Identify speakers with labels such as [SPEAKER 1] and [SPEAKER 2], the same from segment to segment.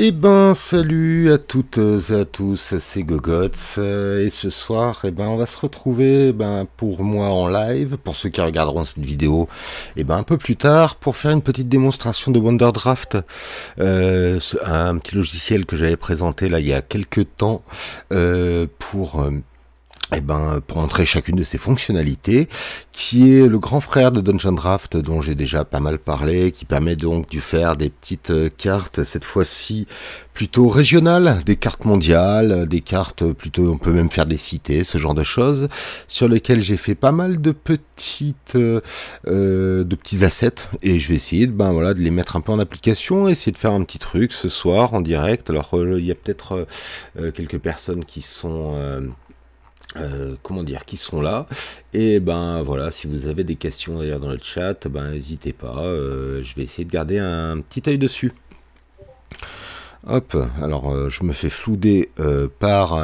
[SPEAKER 1] Eh ben, salut à toutes et à tous, c'est Gogots. Euh, et ce soir, eh ben, on va se retrouver, eh ben, pour moi en live, pour ceux qui regarderont cette vidéo, eh ben, un peu plus tard, pour faire une petite démonstration de WonderDraft, euh, un petit logiciel que j'avais présenté là il y a quelques temps euh, pour eh ben, pour entrer chacune de ses fonctionnalités, qui est le grand frère de Dungeon Draft dont j'ai déjà pas mal parlé, qui permet donc de faire des petites euh, cartes, cette fois-ci plutôt régionales, des cartes mondiales, des cartes plutôt, on peut même faire des cités, ce genre de choses, sur lesquelles j'ai fait pas mal de petites, euh, euh, de petits assets, et je vais essayer, de, ben voilà, de les mettre un peu en application, essayer de faire un petit truc ce soir en direct. Alors, il y a peut-être quelques personnes qui sont euh, comment dire, qui sont là. Et ben voilà, si vous avez des questions d'ailleurs dans le chat, ben n'hésitez pas. Euh, je vais essayer de garder un petit œil dessus. Hop, alors euh, je me fais flouder par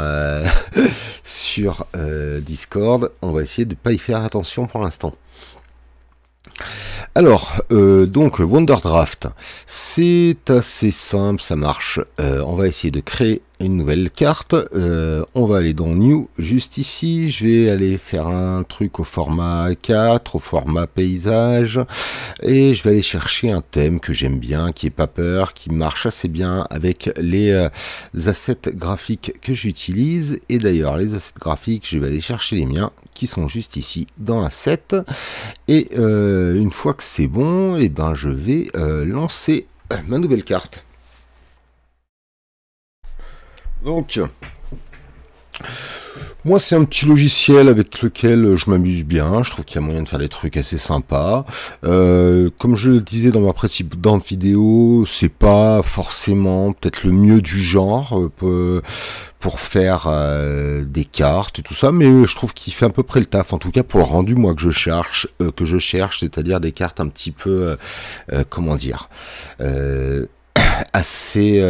[SPEAKER 1] sur Discord. On va essayer de ne pas y faire attention pour l'instant. Alors, donc Wonder Draft, c'est assez simple, ça marche. on va essayer de créer une nouvelle carte. Euh, on va aller dans New juste ici. Je vais aller faire un truc au format 4, au format paysage. Et je vais aller chercher un thème que j'aime bien, qui est pas peur, qui marche assez bien avec les euh, assets graphiques que j'utilise. Et d'ailleurs, les assets graphiques, je vais aller chercher les miens qui sont juste ici dans asset Et euh, une fois que c'est bon, et eh ben je vais lancer ma nouvelle carte. Donc, moi, c'est un petit logiciel avec lequel je m'amuse bien. Je trouve qu'il y a moyen de faire des trucs assez sympas. Euh, comme je le disais dans ma précédente vidéo, c'est pas forcément peut-être le mieux du genre euh, euh, pour faire des cartes et tout ça, mais je trouve qu'il fait à peu près le taf. En tout cas, pour le rendu moi que je cherche, que je cherche, c'est-à-dire des cartes un petit peu, comment dire, assez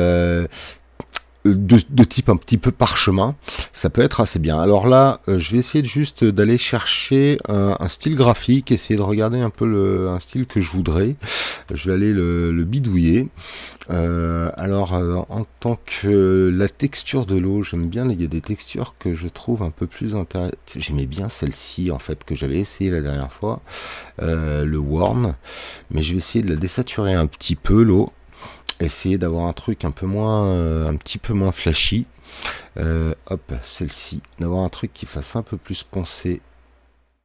[SPEAKER 1] de, type un petit peu parchemin, ça peut être assez bien. Alors là, euh, je vais essayer de, juste d'aller chercher un, style graphique, essayer de regarder un peu le, un style que je voudrais. Je vais aller le, bidouiller. Euh, alors, euh, en tant que la texture de l'eau, j'aime bien, il y a des textures que je trouve un peu plus intéressantes. J'aimais bien celle-ci, en fait, que j'avais essayé la dernière fois, le worm. Mais je vais essayer de la désaturer un petit peu, l'eau essayer d'avoir un truc un peu moins, euh, un petit peu moins flashy. Euh, hop, celle-ci, d'avoir un truc qui fasse un peu plus penser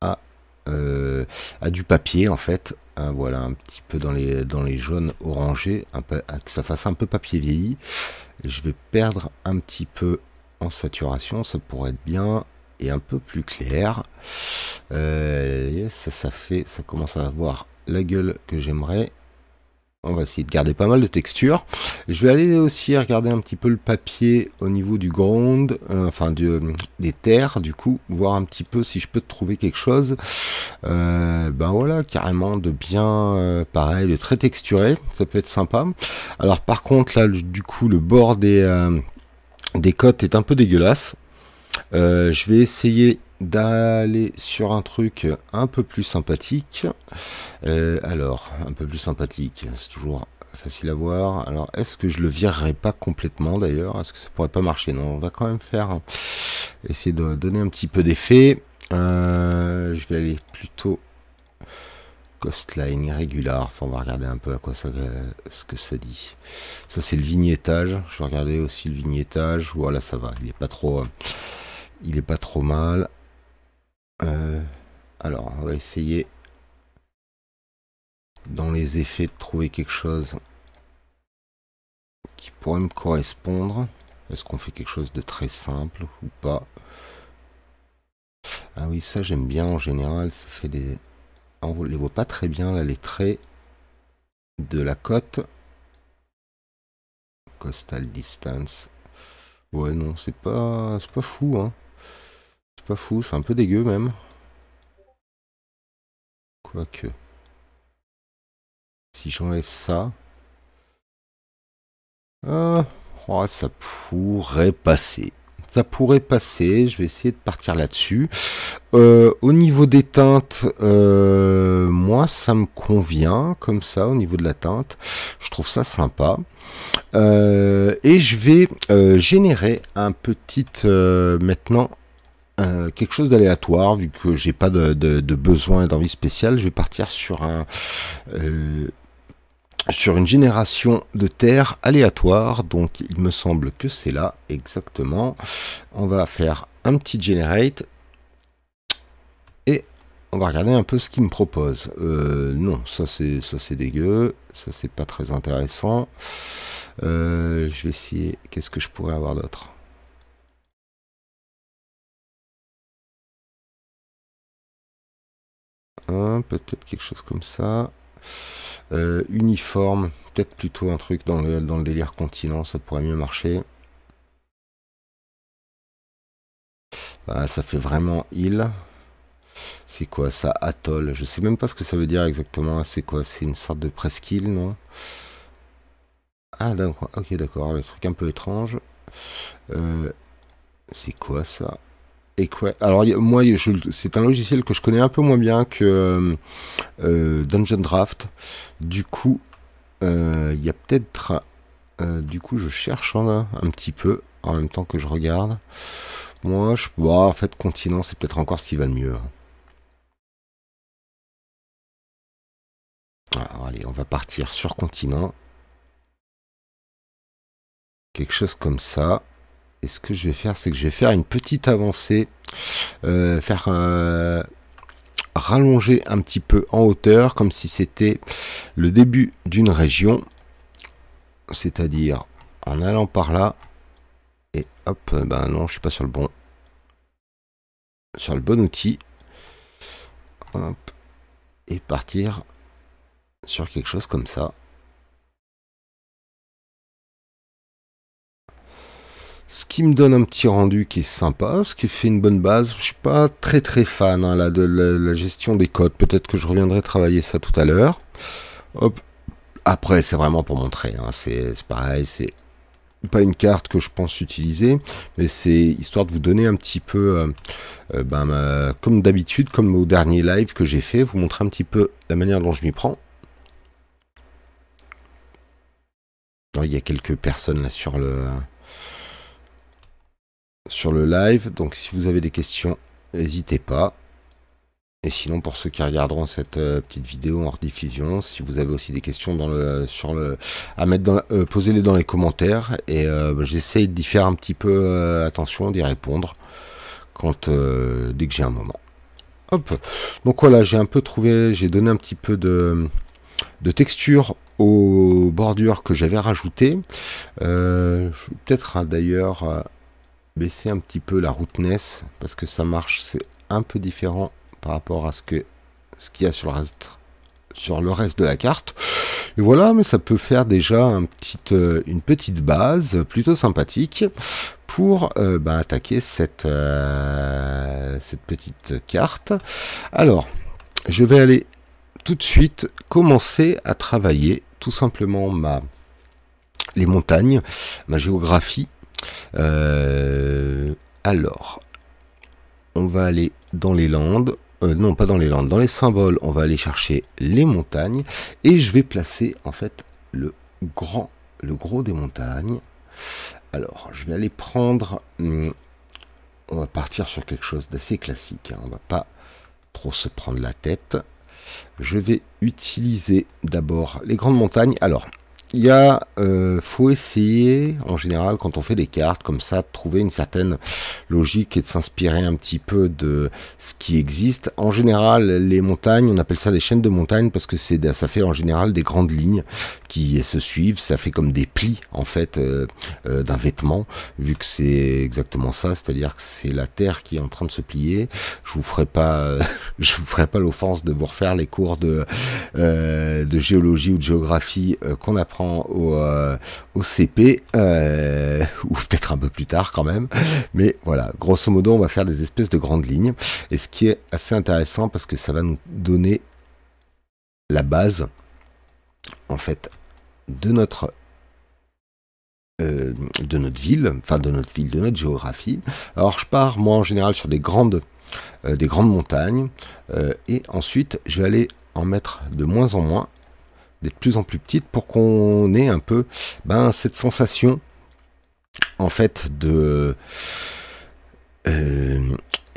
[SPEAKER 1] à, euh, à du papier en fait. voilà, un petit peu dans les, dans les jaunes orangés, un peu, que ça fasse un peu papier vieilli. Je vais perdre un petit peu en saturation, ça pourrait être bien et un peu plus clair. ça, ça fait, ça commence à avoir la gueule que j'aimerais on va essayer de garder pas mal de texture. Je vais aller aussi regarder un petit peu le papier au niveau du ground, euh, enfin des terres, du coup, voir un petit peu si je peux trouver quelque chose. Euh, ben voilà, carrément de bien, euh, pareil, de très texturé, ça peut être sympa. Alors par contre, là, du coup, le bord des, des côtes est un peu dégueulasse. je vais essayer d'aller sur un truc un peu plus sympathique. Euh, alors, un peu plus sympathique, c'est toujours facile à voir. Alors, est-ce que je le virerai pas complètement d'ailleurs Est-ce que ça pourrait pas marcher Non, on va quand même faire essayer de donner un petit peu d'effet. Euh, je vais aller plutôt coastline Irregular Enfin, on va regarder un peu à quoi ça, ce que ça dit. Ça, c'est le vignettage. Je vais regarder aussi le vignettage. Voilà, ça va. Il est pas trop, euh, il est pas trop mal. Euh, alors, on va essayer dans les effets de trouver quelque chose qui pourrait me correspondre. Est-ce qu'on fait quelque chose de très simple ou pas Ah oui, ça j'aime bien en général, ça fait des... On les voit pas très bien là, les traits de la côte. Coastal distance. Ouais, non, c'est pas, pas fou, hein pas fou, c'est un peu dégueu même. Quoique. Si j'enlève ça. Ah, oh, ça pourrait passer. Ça pourrait passer, je vais essayer de partir là-dessus. Euh, au niveau des teintes, euh, moi ça me convient comme ça au niveau de la teinte. Je trouve ça sympa. Euh, et je vais générer un petit maintenant euh, quelque chose d'aléatoire, vu que j'ai pas de, de, de besoin d'envie spéciale, je vais partir sur un euh, sur une génération de terre aléatoire. Donc il me semble que c'est là exactement. On va faire un petit generate et on va regarder un peu ce qu'il me propose. Euh, non, ça c'est ça c'est dégueu, ça c'est pas très intéressant. je vais essayer. Qu'est-ce que je pourrais avoir d'autre peut-être quelque chose comme ça. Euh, uniforme, peut-être plutôt un truc dans le, dans le délire continent, ça pourrait mieux marcher. Ah, ça fait vraiment île. C'est quoi ça Atoll. Je sais même pas ce que ça veut dire exactement. C'est quoi C'est une sorte de presqu'île, non Ah d'accord. Ok, d'accord. Le truc un peu étrange. Euh, c'est quoi ça alors moi, c'est un logiciel que je connais un peu moins bien que euh, euh, Dungeon Draft. Du coup, il euh, y a peut-être... du coup, je cherche en un, petit peu en même temps que je regarde. Moi, je... Bah, en fait, continent, c'est peut-être
[SPEAKER 2] encore ce qui va le mieux. Hein.
[SPEAKER 1] allez, on va partir sur continent. Quelque chose comme ça. Et ce que je vais faire, c'est que je vais faire une petite avancée, euh, faire euh, rallonger un petit peu en hauteur, comme si c'était le début d'une région, c'est-à-dire en allant par là, et hop, ben non, je suis pas sur le bon, sur le bon outil, et partir sur quelque chose comme ça. ce qui me donne un petit rendu qui est sympa, ce qui fait une bonne base. Je suis pas très très fan hein, là, de la, gestion des codes. Peut-être que je reviendrai travailler ça tout à l'heure. Hop. Après, c'est vraiment pour montrer. Hein. C'est pareil, c'est pas une carte que je pense utiliser, mais c'est histoire de vous donner un petit peu, euh, euh, ben, comme d'habitude, comme au dernier live que j'ai fait, vous montrer un petit peu la manière dont je m'y prends. Oh, il y a quelques personnes là sur le, sur le live. Donc si vous avez des questions, n'hésitez pas. Et sinon, pour ceux qui regarderont cette euh, petite vidéo en diffusion si vous avez aussi des questions dans le, sur le, à mettre dans, euh, posez-les dans les commentaires et j'essaie euh, j'essaye d'y faire un petit peu attention, d'y répondre quand dès que j'ai un moment. Hop. Donc voilà, j'ai un peu trouvé, j'ai donné un petit peu de, de texture aux bordures que j'avais rajoutées. Peut-être hein, d'ailleurs baisser un petit peu la rootness parce que ça marche, c'est un peu différent par rapport à ce que ce qu'il y a sur le reste sur le reste de la carte. Et voilà, mais ça peut faire déjà euh, une petite base plutôt sympathique pour euh, bah, attaquer cette, euh, cette petite carte. Alors, je vais aller tout de suite commencer à travailler tout simplement ma les montagnes, ma géographie euh, alors, on va aller dans les Landes. Euh, non, pas dans les Landes. Dans les symboles, on va aller chercher les montagnes. Et je vais placer, en fait, le grand, le gros des montagnes. Alors, je vais aller prendre... Hmm, on va partir sur quelque chose d'assez classique. Hein. On va pas trop se prendre la tête. Je vais utiliser d'abord les grandes montagnes. Alors, il y a, euh, faut essayer en général quand on fait des cartes comme ça, de trouver une certaine logique et de s'inspirer un petit peu de ce qui existe. En général, les montagnes, on appelle ça des chaînes de montagnes parce que c'est, ça fait en général des grandes lignes qui se suivent. Ça fait comme des plis en fait euh, euh, d'un vêtement, vu que c'est exactement ça, c'est-à-dire que c'est la terre qui est en train de se plier. Je vous ferai pas, je vous ferai pas l'offense de vous refaire les cours de de géologie ou de géographie qu'on apprend au, euh, CP, euh, ou peut-être un peu plus tard quand même. Mais voilà, grosso modo, on va faire des espèces de grandes lignes. Et ce qui est assez intéressant, parce que ça va nous donner la base, en fait, de notre euh, de notre ville, enfin de notre ville, de notre géographie. Alors je pars moi en général sur des grandes, des grandes montagnes et ensuite je vais aller en mettre de moins en moins d'être de plus en plus petite pour qu'on ait un peu ben, cette sensation en fait de et euh,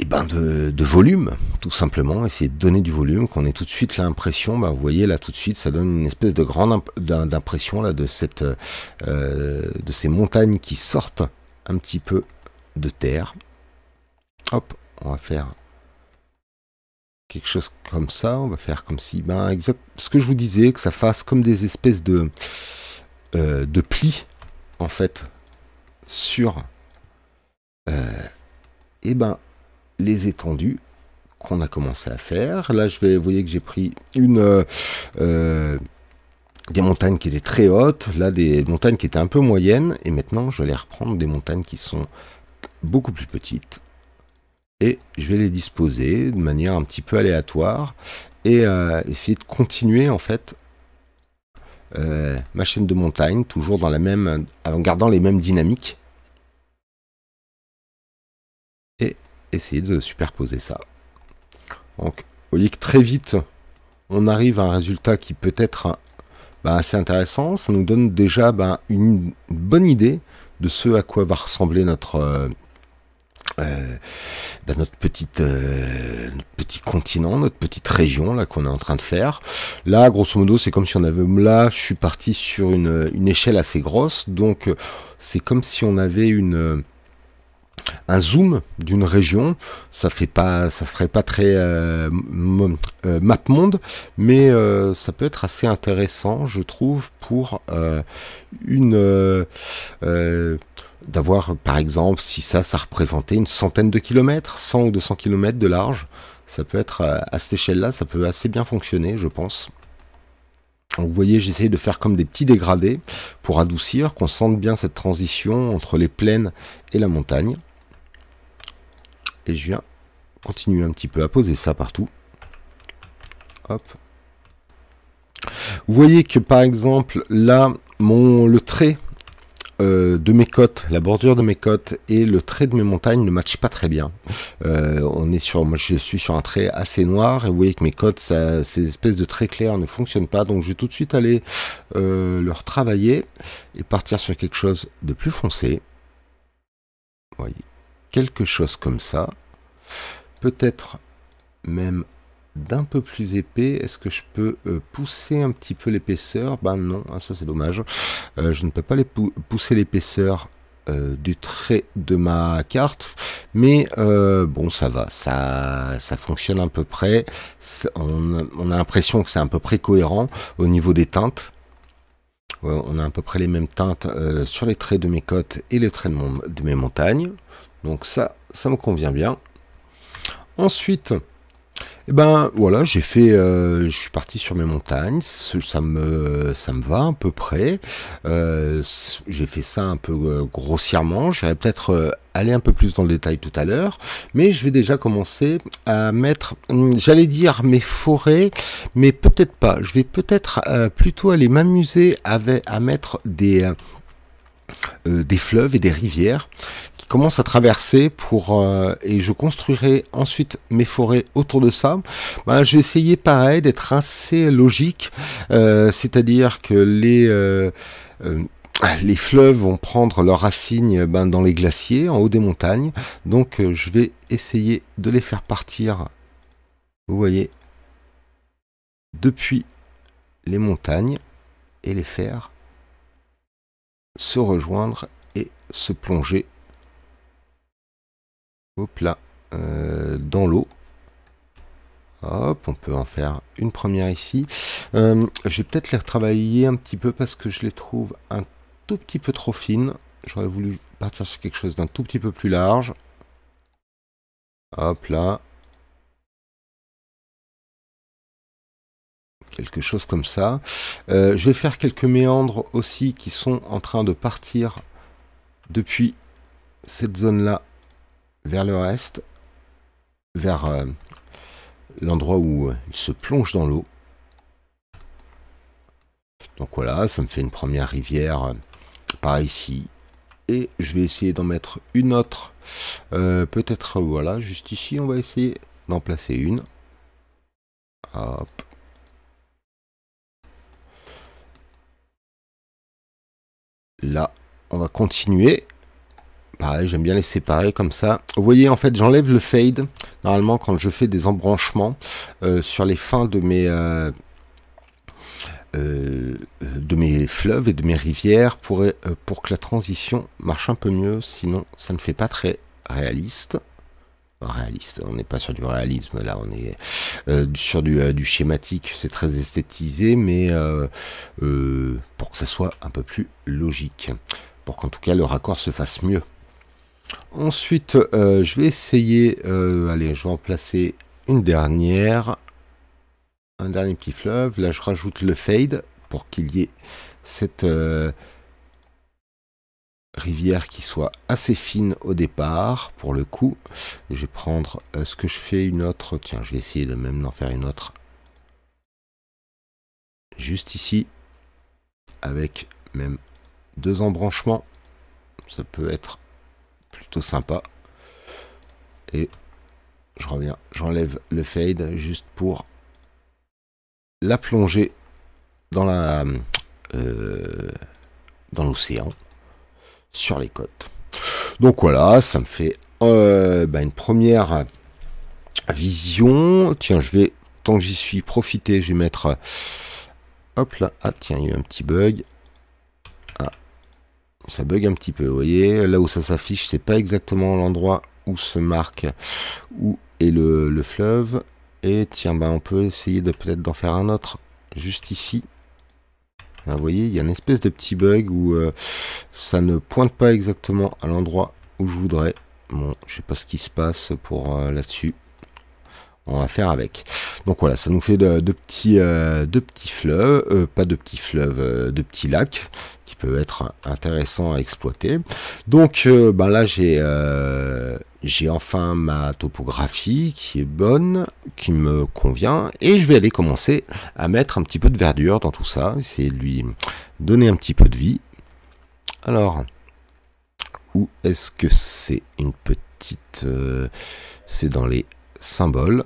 [SPEAKER 1] eh ben de, volume tout simplement essayer de donner du volume qu'on ait tout de suite l'impression ben, vous voyez là tout de suite ça donne une espèce de grande d'impression là de cette euh, de ces montagnes qui sortent un petit peu de terre hop on va faire quelque chose comme ça. On va faire comme si, ben, exact, ce que je vous disais, que ça fasse comme des espèces de, euh, de plis, en fait, sur, et euh, eh ben, les étendues qu'on a commencé à faire. Là, je vais, vous voyez que j'ai pris une, euh, des montagnes qui étaient très hautes, là des montagnes qui étaient un peu moyennes, et maintenant je vais les reprendre des montagnes qui sont beaucoup plus petites et je vais les disposer de manière un petit peu aléatoire et euh, essayer de continuer en fait euh, ma chaîne de montagne toujours dans la même en gardant les mêmes dynamiques et essayer de superposer ça donc vous voyez que très vite on arrive à un résultat qui peut être bah, assez intéressant ça nous donne déjà bah, une bonne idée de ce à quoi va ressembler notre euh, euh, bah, notre petite euh, notre petit continent, notre petite région là qu'on est en train de faire. Là, grosso modo, c'est comme si on avait là, je suis parti sur une, une échelle assez grosse, donc euh, c'est comme si on avait une un zoom d'une région. Ça fait pas, ça serait pas très euh, euh, map monde, mais euh, ça peut être assez intéressant, je trouve, pour une d'avoir par exemple si ça ça représentait une centaine de kilomètres 100 ou 200 kilomètres de large ça peut être à cette échelle là ça peut assez bien fonctionner je pense vous voyez, j'essaye de faire comme des petits dégradés pour adoucir, qu'on sente bien cette transition entre les plaines et la montagne. Et je viens continuer un petit peu à poser ça partout. Hop. Vous voyez que par exemple, là, mon, le trait euh, de mes côtes, la bordure de mes côtes et le trait de mes montagnes ne matchent pas très bien. Euh, on est sur, moi je suis sur un trait assez noir et vous voyez que mes côtes, ces espèces de traits clairs ne fonctionnent pas. Donc je vais tout de suite aller euh, leur le retravailler et partir sur quelque chose de plus foncé. Vous voyez quelque chose comme ça. Peut-être même d'un peu plus épais. Est-ce que je peux euh, pousser un petit peu l'épaisseur Ben non, hein, ça c'est dommage. Euh, je ne peux pas pousser l'épaisseur euh, du trait de ma carte. Mais bon, ça va, ça, ça fonctionne à peu près. On, a l'impression que c'est à peu près cohérent au niveau des teintes. on a à peu près les mêmes teintes sur les traits de mes côtes et les traits de mes montagnes. Donc ça, ça me convient bien. Ensuite, eh ben voilà, j'ai fait, euh, je suis parti sur mes montagnes, ça me, ça me va à peu près. Euh, j'ai fait ça un peu euh, grossièrement. J'irai peut-être aller un peu plus dans le détail tout à l'heure, mais je vais déjà commencer à mettre, hum, j'allais dire mes forêts, mais peut-être pas. Je vais peut-être plutôt aller m'amuser à mettre des, des fleuves et des rivières commence à traverser pour euh, et je construirai ensuite mes forêts autour de ça. Ben, je vais essayer pareil d'être assez logique, euh, c'est-à-dire que les euh, les fleuves vont prendre leurs racines ben, dans les glaciers, en haut des montagnes. Donc je vais essayer de les faire partir, vous voyez, depuis les montagnes et les faire se rejoindre et se plonger Hop là, euh, dans l'eau. Hop, on peut en faire une première ici. Euh, je vais peut-être les retravailler un petit peu parce que je les trouve un tout petit peu trop fines. J'aurais voulu partir sur quelque chose d'un tout petit peu plus large. Hop là. Quelque chose comme ça. Euh, je vais faire quelques méandres aussi qui sont en train de partir depuis cette zone-là vers le reste, vers euh, l'endroit où euh, il se plonge dans l'eau. Donc voilà, ça me fait une première rivière euh, par ici. Et je vais essayer d'en mettre une autre. Peut-être, voilà, juste ici, on va essayer d'en placer une. Là, on va continuer pareil j'aime bien les séparer comme ça. Vous voyez, en fait, j'enlève le fade, normalement, quand je fais des embranchements euh, sur les fins de mes... Euh, euh, de mes fleuves et de mes rivières pour, pour que la transition marche un peu mieux, sinon ça ne fait pas très réaliste réaliste. On n'est pas sur du réalisme là, on est sur du, du schématique. C'est très esthétisé, mais pour que ça soit un peu plus logique, pour qu'en tout cas le raccord se fasse mieux. Ensuite, euh, je vais essayer... Euh, allez, je vais en placer une dernière. Un dernier petit fleuve. Là, je rajoute le fade pour qu'il y ait cette euh, rivière qui soit assez fine au départ, pour le coup. Je vais prendre ce que je fais, une autre. Tiens, je vais essayer de même d'en faire une autre. Juste ici, avec même deux embranchements. Ça peut être sympa. Et je reviens, j'enlève le fade juste pour la plonger dans la euh, dans l'océan sur les côtes. Donc voilà, ça me fait euh, bah, une première vision. Tiens, je vais tant que j'y suis profiter, je vais mettre hop là, ah, tiens, il y a eu un petit bug ça bug un petit peu, vous voyez, là où ça s'affiche, c'est pas exactement l'endroit où se marque où est le, le fleuve. Et tiens, bah, on peut essayer de peut-être d'en faire un autre juste ici. Ben, vous voyez, il y a une espèce de petit bug où euh, ça ne pointe pas exactement à l'endroit où je voudrais. Bon, je sais pas ce qui se passe pour euh, là-dessus. On va faire avec. Donc voilà, ça nous fait deux de petits, euh, petits fleuves, pas de petits fleuves, de petits lacs peut être intéressant à exploiter. Donc euh, ben là j'ai euh, j'ai enfin ma topographie qui est bonne, qui me convient, et je vais aller commencer à mettre un petit peu de verdure dans tout ça, essayer de lui donner un petit peu de vie. Alors, où est-ce que c'est une petite... Euh, c'est dans les symboles,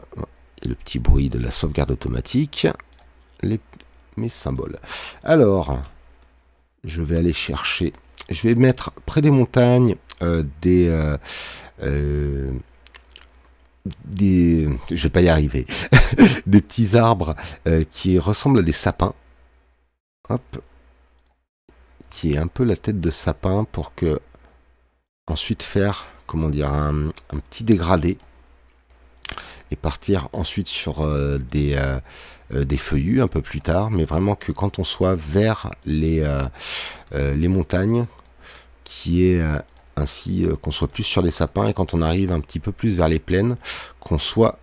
[SPEAKER 1] le petit bruit de la sauvegarde automatique, les, mes symboles. Alors, je vais aller chercher. Je vais mettre près des montagnes euh, des, Je euh, ne euh, des... Je vais pas y arriver. des petits arbres qui ressemblent à des sapins. Hop. Qui est un peu la tête de sapin pour que... Ensuite faire, comment dire, un petit dégradé. Et partir ensuite sur des... Euh, des feuillus un peu plus tard, mais vraiment que quand on soit vers les, euh, euh, les montagnes, qui est ainsi qu'on soit plus sur les sapins et quand on arrive un petit peu plus vers les plaines, qu'on soit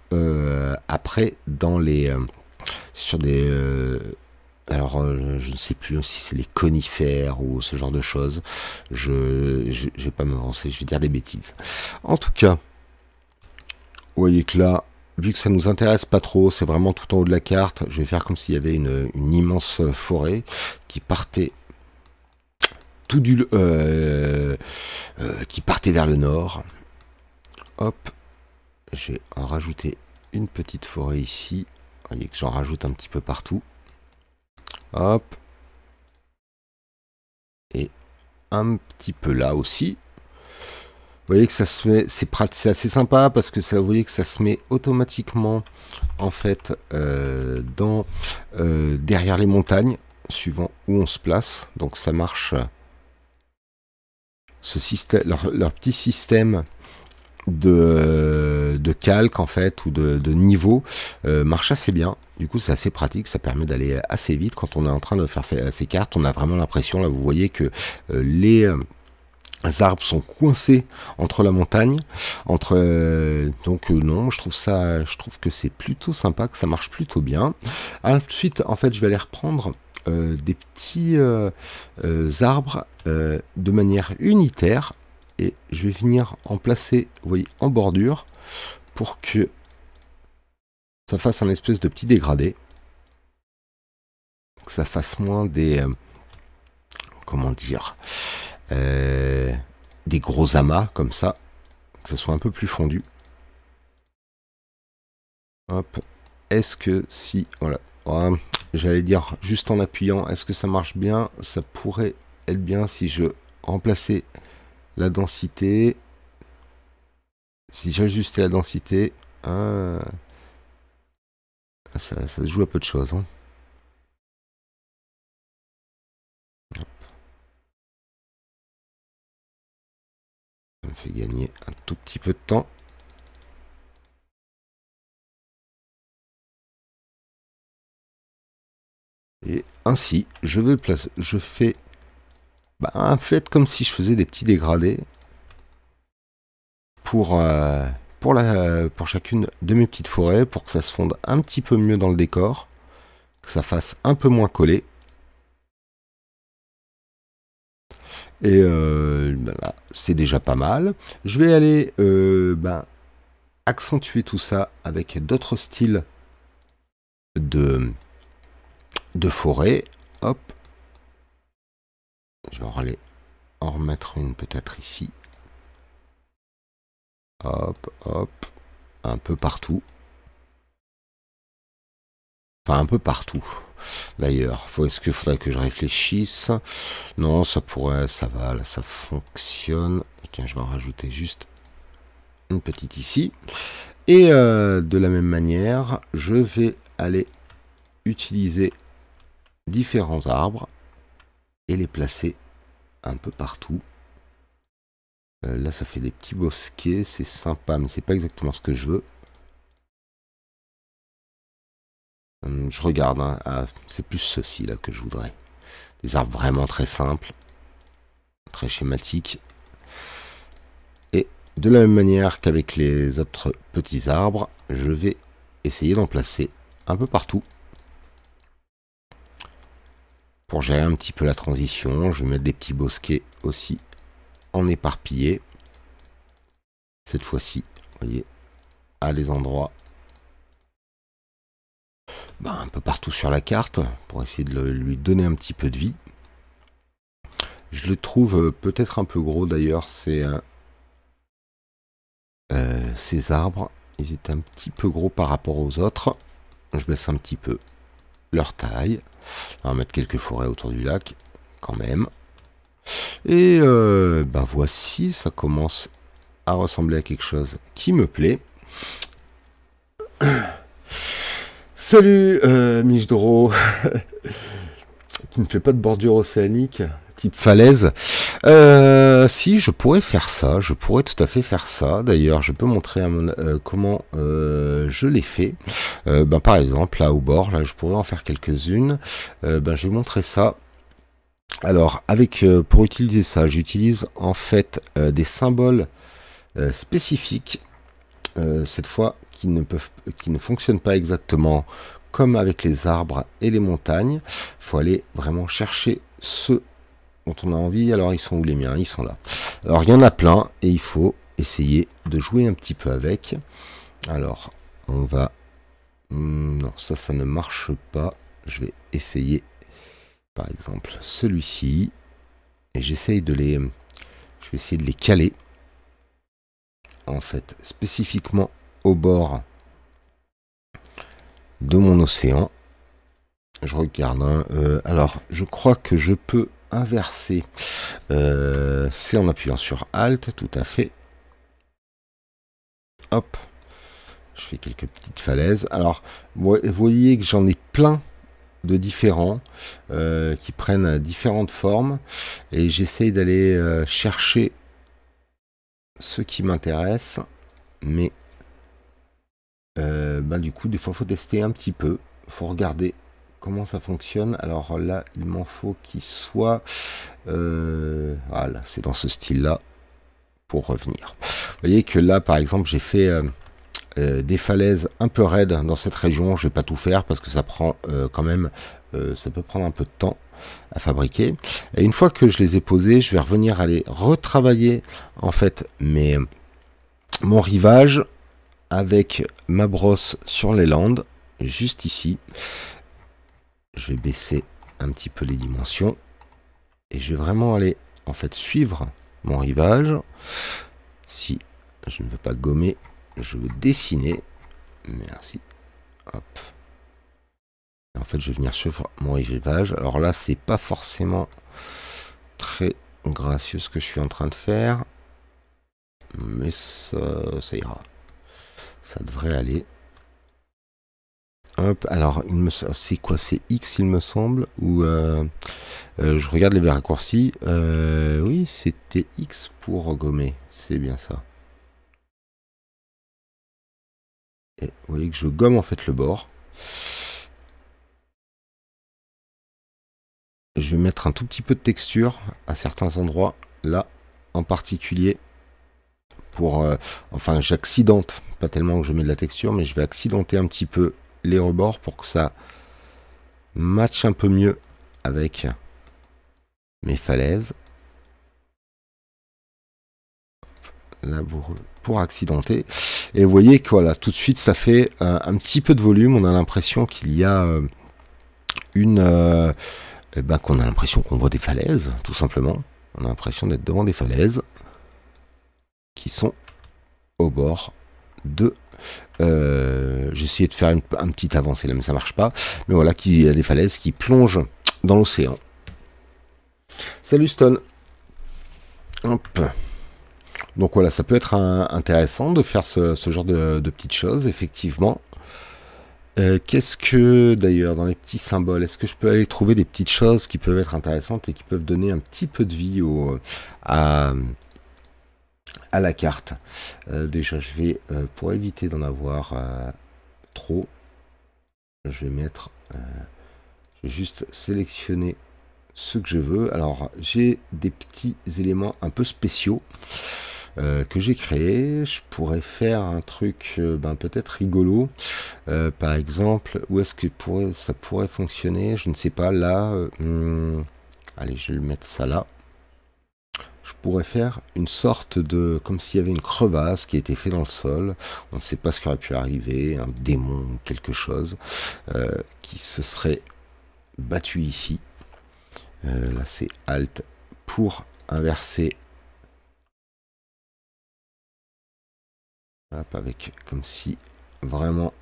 [SPEAKER 1] après dans les sur des alors, je ne sais plus si c'est les conifères ou ce genre de choses. Je ne vais pas me je vais dire des bêtises. En tout cas, vous voyez que là, vu que ça nous intéresse pas trop, c'est vraiment tout en haut de la carte, je vais faire comme s'il y avait une, immense euh, forêt qui partait tout du euh, euh, qui partait vers le nord. Hop, je vais en rajouter une petite forêt ici. Vous voyez que j'en rajoute un petit peu partout. Hop. Et un petit peu là aussi. Vous voyez que ça se met, c'est assez sympa parce que ça, vous voyez que ça se met automatiquement en fait euh, dans euh, derrière les montagnes, suivant où on se place. Donc ça marche. Euh, ce système, leur, petit système de, de, calque en fait ou de, niveau marche assez bien. Du coup, c'est assez pratique, ça permet d'aller assez vite quand on est en train de faire ces cartes. On a vraiment l'impression là, vous voyez que les les arbres sont coincés entre la montagne, entre euh, donc euh, non, je trouve ça, je trouve que c'est plutôt sympa, que ça marche plutôt bien. Ensuite, en fait, je vais aller reprendre euh, des petits arbres de manière unitaire et je vais venir en placer, vous voyez, en bordure pour que ça fasse un espèce de petit dégradé, que ça fasse moins des comment dire euh, des gros amas comme ça, que ça soit un peu plus fondu. Hop. Est-ce que si... Voilà. Ah, j'allais dire juste en appuyant, est-ce que ça marche bien Ça pourrait être bien si je remplaçais la densité. Si j'ajustais la densité... Ah. ça, ça, se joue à peu de choses. Hein.
[SPEAKER 2] me fait gagner un tout petit peu de temps. Et ainsi,
[SPEAKER 1] je veux Je fais bah, fait comme si je faisais des petits dégradés pour, euh, pour, la, pour chacune de mes petites forêts, pour que ça se fonde un petit peu mieux dans le décor, que ça fasse un peu moins collé. Et euh, ben, ben, c'est déjà pas mal. Je vais aller euh, ben, accentuer tout ça avec d'autres styles de, de forêt. Hop. Je vais en, aller, remettre une peut-être ici.
[SPEAKER 2] Hop, hop. Un peu partout.
[SPEAKER 1] Enfin, un peu partout. D'ailleurs, est-ce qu'il faudrait que je réfléchisse Non, ça pourrait, ça va, ça fonctionne. Tiens, je vais en rajouter juste une petite ici. Et euh, de la même manière, je vais aller utiliser différents arbres et les placer un peu partout. Euh, là, ça fait des petits bosquets, c'est sympa, mais c'est pas exactement ce que je veux. Hum, je regarde, hein. ah, c'est plus ceci là que je voudrais. Des arbres vraiment très simples, très schématiques. Et de la même manière qu'avec les autres petits arbres, je vais essayer d'en placer un peu partout. Pour gérer un petit peu la transition, je vais mettre des petits bosquets aussi en éparpillé. Cette fois-ci, vous voyez, à les endroits bah, un peu partout sur la carte pour essayer de lui donner un petit peu de vie. Je le trouve euh, peut-être un peu gros d'ailleurs, ces, euh, euh, ces arbres. Ils étaient un petit peu gros par rapport aux autres. Je baisse un petit peu leur taille. On va mettre quelques forêts autour du lac quand même. Et bah, voici, ça commence à ressembler à quelque chose qui me plaît. Salut, euh, tu ne fais pas de bordure océanique type falaise. Euh, si, je pourrais faire ça, je pourrais tout à fait faire ça. D'ailleurs, je peux montrer euh, comment euh, je l'ai fait. ben, par exemple, là au bord, là, je pourrais en faire quelques-unes. ben, je vais montrer ça. Alors, avec pour utiliser ça, j'utilise en fait des symboles spécifiques. cette fois, qui ne, peuvent, qui ne fonctionnent pas exactement comme avec les arbres et les montagnes. faut aller vraiment chercher ceux dont on a envie. Alors ils sont où les miens Ils sont là. Alors il y en a plein et il faut essayer de jouer un petit peu avec. Alors on va... Hmm, non, ça, ça ne marche pas. Je vais essayer par exemple celui-ci. Et j'essaye de les... Je vais essayer de les caler. En fait, spécifiquement bord de mon océan. Je regarde. Hein. Euh, alors, je crois que je peux inverser. Euh, c'est en appuyant sur Alt, tout à fait. Hop. Je fais quelques petites falaises. Alors, vous voyez que j'en ai plein de différents euh, qui prennent différentes formes et j'essaye d'aller chercher ce qui m'intéresse mais euh, bah, du coup, des fois, il faut tester un petit peu. Faut regarder comment ça fonctionne. Alors là, il m'en faut qu'il soit. Euh, voilà, c'est dans ce style-là pour revenir. Vous voyez que là, par exemple, j'ai fait euh, des falaises un peu raides dans cette région. Je vais pas tout faire parce que ça prend quand même. ça peut prendre un peu de temps à fabriquer. Et une fois que je les ai posés, je vais revenir aller retravailler en fait mon rivage avec ma brosse sur les landes, juste ici. Je vais baisser un petit peu les dimensions. Et je vais vraiment aller, en fait, suivre mon rivage. Si je ne veux pas gommer, je veux dessiner. Merci. Hop. en fait, je vais venir suivre mon rivage. Alors là, c'est pas forcément très gracieux ce que je suis en train de faire. Mais ça ira. Ça devrait aller. Hop, alors c'est quoi C'est X il me semble ou euh, euh, je regarde les raccourcis. Euh, oui, c'était X pour gommer, c'est bien ça. Et vous voyez que je gomme en fait le bord. Je vais mettre un tout petit peu de texture à certains endroits, là en particulier pour enfin j'accidente tellement que je mets de la texture, mais je vais accidenter un petit peu les rebords pour que ça matche un peu mieux avec mes falaises. Là pour, accidenter. Et vous voyez que voilà, tout de suite ça fait euh, un petit peu de volume. On a l'impression qu'il y a euh, une... Euh, eh ben, qu'on a l'impression qu'on voit des falaises, tout simplement. On a l'impression d'être devant des falaises qui sont au bord 2. Euh, J'essayais de faire un petit avancée là, mais ça marche pas. Mais voilà, qui a des falaises qui plongent dans l'océan. Salut Stone. Hop. Donc voilà, ça peut être intéressant de faire ce, genre de, petites choses, effectivement. Euh, qu'est-ce que, d'ailleurs, dans les petits symboles, est-ce que je peux aller trouver des petites choses qui peuvent être intéressantes et qui peuvent donner un petit peu de vie au, à, à la carte. Euh, déjà, je vais, euh, pour éviter d'en avoir euh, trop, je vais mettre, je vais juste sélectionner ce que je veux. Alors, j'ai des petits éléments un peu spéciaux que j'ai créés. Je pourrais faire un truc ben, peut-être rigolo. par exemple, où est-ce que pourrait, ça pourrait fonctionner Je ne sais pas. Là, hmm, allez, je vais mettre ça là pourrait faire une sorte de... comme s'il y avait une crevasse qui a été faite dans le sol, on ne sait pas ce qui aurait pu arriver, un démon quelque chose, euh, qui se serait battu ici. Euh, là c'est Alt pour inverser. avec comme si vraiment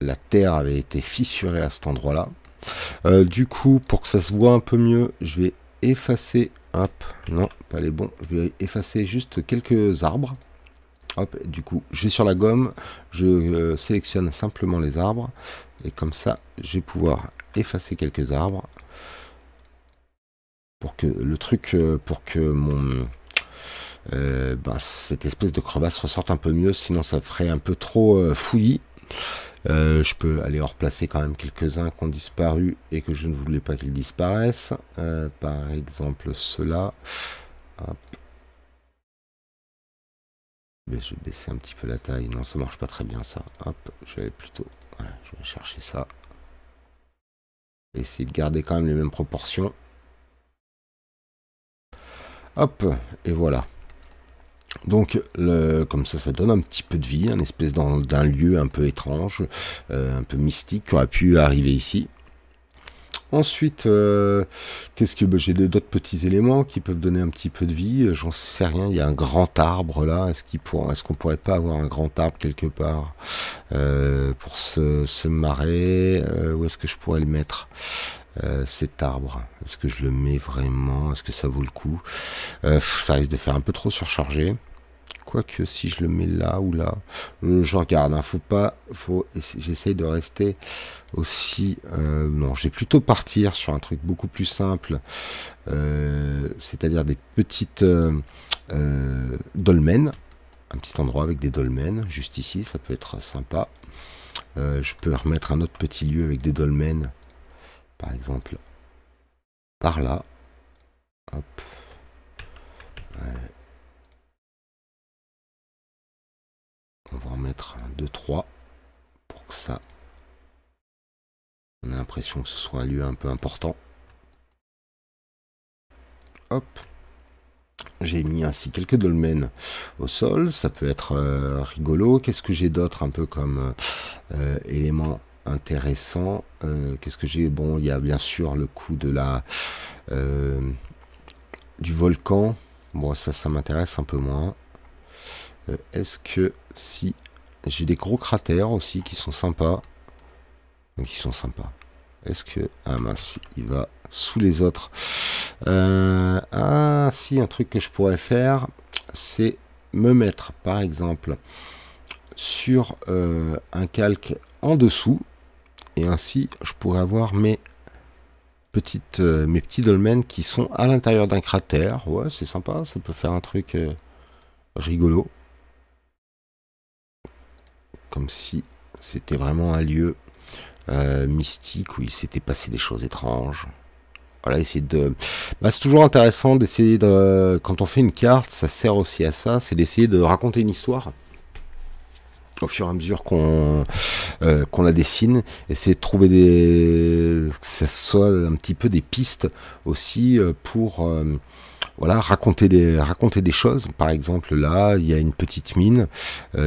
[SPEAKER 1] la terre avait été fissurée à cet endroit-là. Euh, du coup, pour que ça se voit un peu mieux, je vais effacer, hop, non, pas les bons, je vais effacer juste quelques arbres. Hop, du coup, je vais sur la gomme, je euh, sélectionne simplement les arbres, et comme ça, je vais pouvoir effacer quelques arbres pour que le truc, euh, pour que mon, euh, bah, cette espèce de crevasse ressorte un peu mieux, sinon ça ferait un peu trop euh, fouillis. Euh, je peux aller en replacer quand même quelques-uns qui ont disparu et que je ne voulais pas qu'ils disparaissent. Euh, par exemple, ceux-là. Je vais baisser un petit peu la taille. Non, ça marche pas très bien ça. Hop, je vais aller plutôt. je vais chercher ça. essayer de garder quand même les mêmes proportions. Hop, et voilà. Donc, le, comme ça, ça donne un petit peu de vie, un espèce d'un lieu un peu étrange, euh, un peu mystique qui aurait pu arriver ici. Ensuite, euh, qu'est-ce que ben, j'ai d'autres petits éléments qui peuvent donner un petit peu de vie. Euh, j'en sais rien. Il y a un grand arbre là. Est-ce qu'on pourrait est pourrait pas avoir un grand arbre quelque part pour se, se marrer Où est-ce que je pourrais le mettre euh, cet arbre Est-ce que je le mets vraiment Est-ce que ça vaut le coup euh, Ça risque de faire un peu trop surchargé. Quoique si je le mets là ou là, je regarde. Hein. faut pas, faut. J'essaye de rester aussi. Euh, non, j'ai plutôt partir sur un truc beaucoup plus simple, c'est-à-dire des petites dolmens, un petit endroit avec des dolmens, juste ici, ça peut être sympa. je peux remettre un autre petit lieu avec des dolmens par exemple par là.
[SPEAKER 2] On va en mettre un deux, trois.
[SPEAKER 1] pour que ça. On a l'impression que ce soit un lieu un peu important. Hop. J'ai mis ainsi quelques dolmens au sol, ça peut être euh, rigolo. Qu'est-ce que j'ai d'autre un peu comme euh, élément intéressant. Euh, qu'est-ce que j'ai Bon, il y a bien sûr le coup de la euh, du volcan. Bon, ça, ça m'intéresse un peu moins. Euh, est-ce que si j'ai des gros cratères aussi qui sont sympas, donc ils sont sympas. Est-ce que ah mince, il va sous les autres. ah si, un truc que je pourrais faire, c'est me mettre par exemple sur un calque en dessous et ainsi je pourrais avoir mes petites euh, mes petits dolmens qui sont à l'intérieur d'un cratère ouais c'est sympa ça peut faire un truc euh, rigolo comme si c'était vraiment un lieu euh, mystique où il s'était passé des choses étranges voilà essayer de bah, c'est toujours intéressant d'essayer de quand on fait une carte ça sert aussi à ça c'est d'essayer de raconter une histoire au fur et à mesure qu'on euh, qu'on la dessine, essayer de trouver des soit un petit peu des pistes aussi euh, pour euh, voilà raconter des raconter des choses. Par exemple là, il y a une petite mine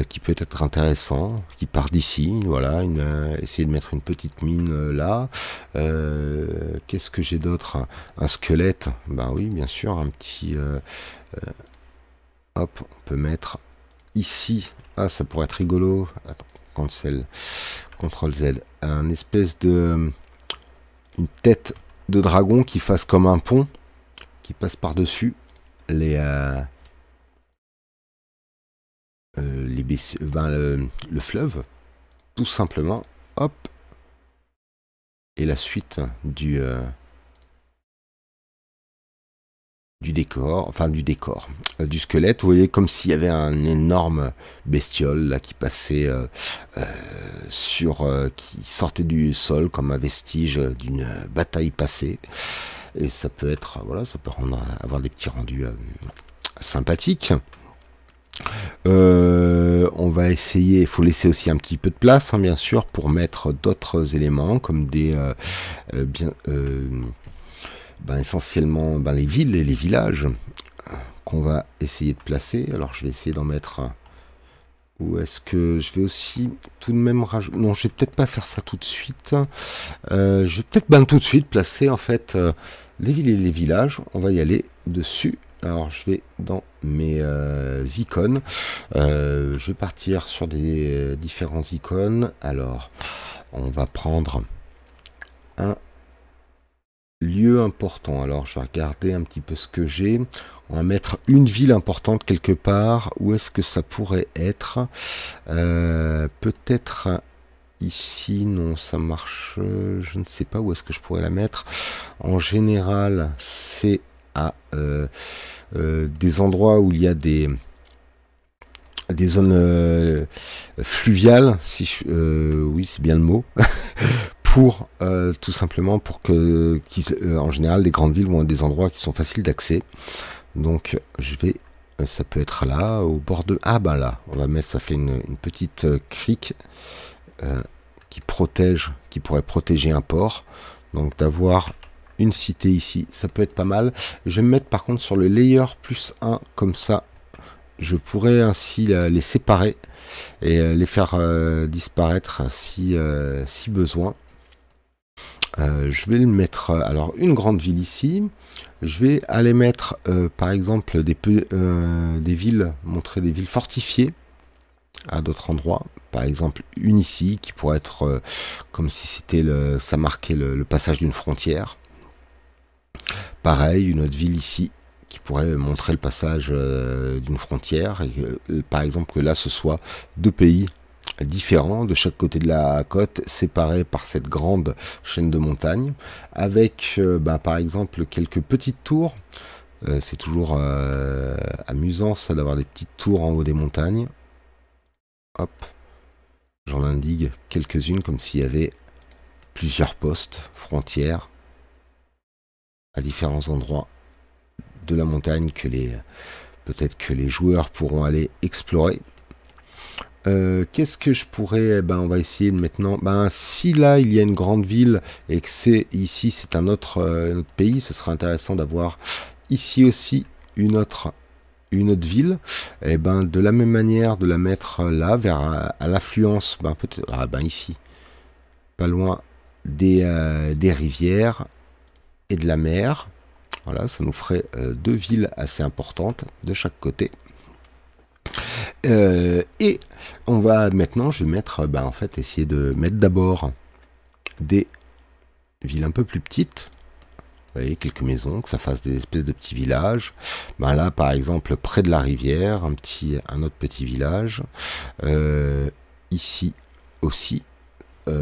[SPEAKER 1] qui peut être intéressant, qui part d'ici. Voilà, une, essayer de mettre une petite mine là. Qu'est-ce que j'ai d'autre Un squelette. bah oui, bien sûr, un petit. hop, on peut mettre ici ah, ça pourrait être rigolo. cancel. Ctrl Z. Un espèce de. Euh, une tête de dragon qui fasse comme un pont, qui passe par-dessus les. Euh, euh, les ben, le, fleuve. Tout simplement. Hop. Et la suite du du décor, enfin du décor, euh, du squelette. Vous voyez comme s'il y avait un énorme bestiole là qui passait euh, euh, sur, qui sortait du sol comme un vestige d'une bataille passée. Et ça peut être, voilà, ça peut rendre, avoir des petits rendus sympathiques. on va essayer, il faut laisser aussi un petit peu de place, hein, bien sûr, pour mettre d'autres éléments comme des bien ben, essentiellement ben, les villes et les villages euh, qu'on va essayer de placer. Alors je vais essayer d'en mettre... Ou est-ce que je vais aussi tout de même rajouter... Non, je vais peut-être pas faire ça tout de suite. Euh, je vais peut-être ben, tout de suite placer en fait euh, les villes et les villages. On va y aller dessus. Alors je vais dans mes icônes. je vais partir sur des différents icônes. Alors on va prendre un lieu important. Alors je vais regarder un petit peu ce que j'ai. On va mettre une ville importante quelque part. Où est-ce que ça pourrait être euh, Peut-être ici. Non, ça marche. Je ne sais pas où est-ce que je pourrais la mettre. En général, c'est à euh, euh, des endroits où il y a des des zones fluviales, si oui c'est bien le mot, pour euh, tout simplement pour que, euh, en général, les grandes villes ont des endroits qui sont faciles d'accès. Donc, je vais, euh, ça peut être là, au bord de, ah bah là, on va mettre, ça fait une, petite euh, qui protège, qui pourrait protéger un port. Donc, d'avoir une cité ici, ça peut être pas mal. Je vais mettre par contre sur le layer plus 1 comme ça. Je pourrais ainsi les séparer et les faire disparaître si, si besoin. Euh, je vais mettre, euh, alors une grande ville ici. Je vais aller mettre euh, par exemple des, villes, montrer des villes fortifiées à d'autres endroits. Par exemple une ici qui pourrait être comme si c'était ça marquait le, passage d'une frontière. Pareil, une autre ville ici qui pourrait montrer le passage d'une frontière. par exemple que là ce soit deux pays différents de chaque côté de la côte, séparés par cette grande chaîne de montagnes, avec euh, bah, par exemple quelques petites tours. Euh, c'est toujours euh, amusant ça d'avoir des petites tours en haut des montagnes. Hop, j'en indique quelques-unes comme s'il y avait plusieurs postes frontières à différents endroits de la montagne que les peut-être que les joueurs pourront aller explorer. Euh, qu'est-ce que je pourrais eh ben, On va essayer maintenant. Ben, si là, il y a une grande ville et que c'est ici, c'est un autre, euh, pays, ce serait intéressant d'avoir ici aussi une autre une autre ville, et eh ben de la même manière de la mettre euh, là vers à, l'affluence, ben, ah, ben, ici, pas loin des, des rivières et de la mer. Voilà, ça nous ferait deux villes assez importantes de chaque côté. Euh, et on va maintenant, je vais mettre, euh, bah, en fait, essayer de mettre d'abord des villes un peu plus petites. Vous voyez, quelques maisons, que ça fasse des espèces de petits villages. Bah, là, par exemple, près de la rivière, un, petit, un autre petit village. Euh, ici aussi,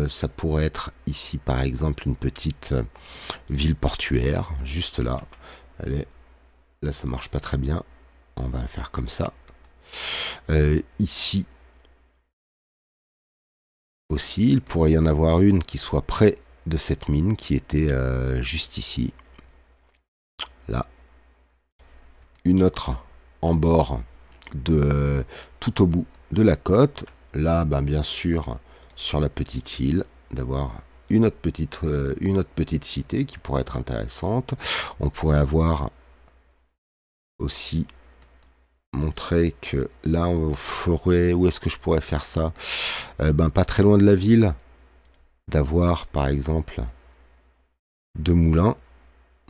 [SPEAKER 1] ça pourrait être ici, par exemple, une petite ville portuaire, juste là. Allez, là, ça marche pas très bien. On va faire comme ça. Euh, ici aussi, il pourrait y en avoir une qui soit près de cette mine qui était euh, juste ici. Là. Une autre en bord de euh, tout au bout de la côte. Là, ben, bien sûr, sur la petite île, d'avoir une autre petite une autre petite cité qui pourrait être intéressante. On pourrait avoir aussi montrer que là, on ferait, où est-ce que je pourrais faire ça euh, Ben, pas très loin de la ville. D'avoir, par exemple, deux moulins.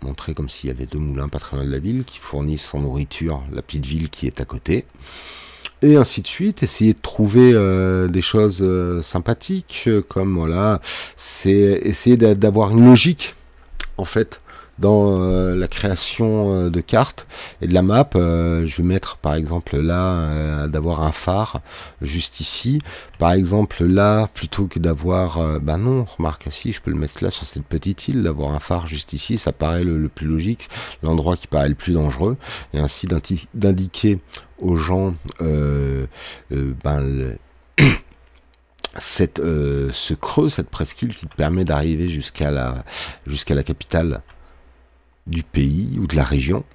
[SPEAKER 1] Montrer comme s'il y avait deux moulins pas très loin de la ville qui fournissent en nourriture la petite ville qui est à côté. Et ainsi de suite, essayer de trouver euh, des choses euh, sympathiques, comme voilà, c'est essayer d'avoir une logique, en fait, dans euh, la création euh, de cartes et de la map. Euh, je vais mettre par exemple là d'avoir un phare juste ici. Par exemple là, plutôt que d'avoir... ben non, remarque, si je peux le mettre là sur cette petite île, d'avoir un phare juste ici, ça paraît le, plus logique, l'endroit qui paraît le plus dangereux, et ainsi d'indiquer aux gens ben, cette, ce creux, cette presqu'île qui permet d'arriver jusqu'à la, jusqu'à la capitale du pays ou de la région.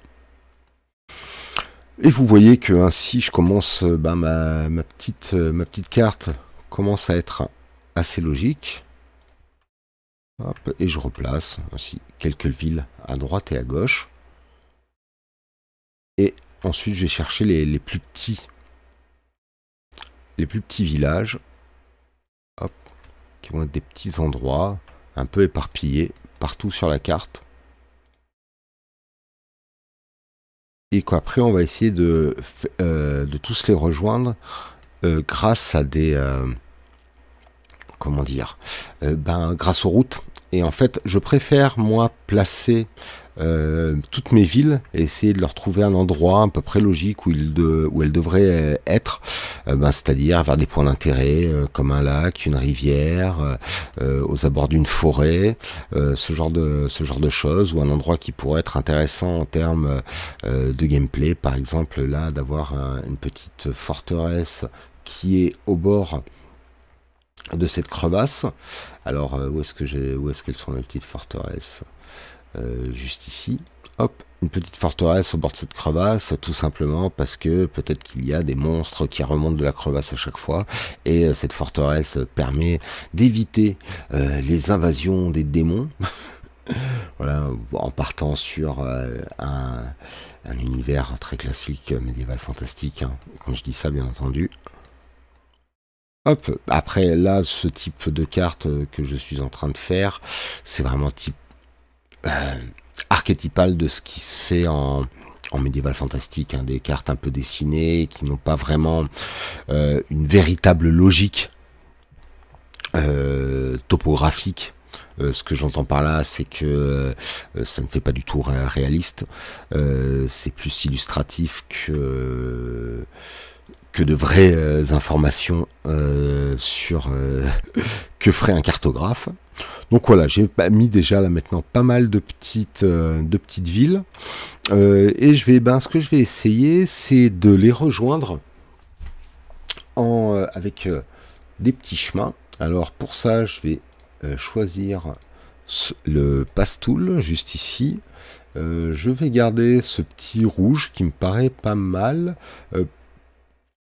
[SPEAKER 1] Et vous voyez que ainsi je commence ben, ma, petite, euh, ma petite carte commence à être assez logique. et je replace aussi quelques villes à droite et à gauche. Et ensuite je vais chercher les, plus petits. Les plus petits villages. qui vont être des petits endroits un peu éparpillés partout sur la carte. et qu'après on va essayer de, euh, de tous les rejoindre euh, grâce à des euh, comment dire ben grâce aux routes et en fait je préfère moi placer euh, toutes mes villes et essayer de leur trouver un endroit à peu près logique où, ils de, où elles devraient euh, être, euh, ben, c'est-à-dire vers des points d'intérêt comme un lac, une rivière, aux abords d'une forêt, ce genre de ce genre de choses, ou un endroit qui pourrait être intéressant en termes de gameplay, par exemple là d'avoir une petite forteresse qui est au bord de cette crevasse. Alors où est-ce que j'ai où est-ce qu'elles sont les petites forteresses euh, juste ici, hop, une petite forteresse au bord de cette crevasse, tout simplement parce que peut-être qu'il y a des monstres qui remontent de la crevasse à chaque fois, et euh, cette forteresse permet d'éviter euh, les invasions des démons. voilà, en partant sur un, univers très classique médiéval fantastique. Hein. Quand je dis ça, bien entendu. Hop, après là, ce type de carte que je suis en train de faire, c'est vraiment type euh, archétypal de ce qui se fait en, médiéval fantastique, hein, des cartes un peu dessinées qui n'ont pas vraiment euh, une véritable logique euh, topographique. ce que j'entends par là, c'est que ça ne fait pas du tout réaliste. c'est plus illustratif que de vraies euh, informations euh, sur euh, que ferait un cartographe. Donc voilà, j'ai mis déjà là maintenant pas mal de petites, de petites villes. et je vais, ben, ce que je vais essayer, c'est de les rejoindre en, avec des petits chemins. Alors pour ça, je vais choisir le pastoul juste ici. je vais garder ce petit rouge qui me paraît pas mal.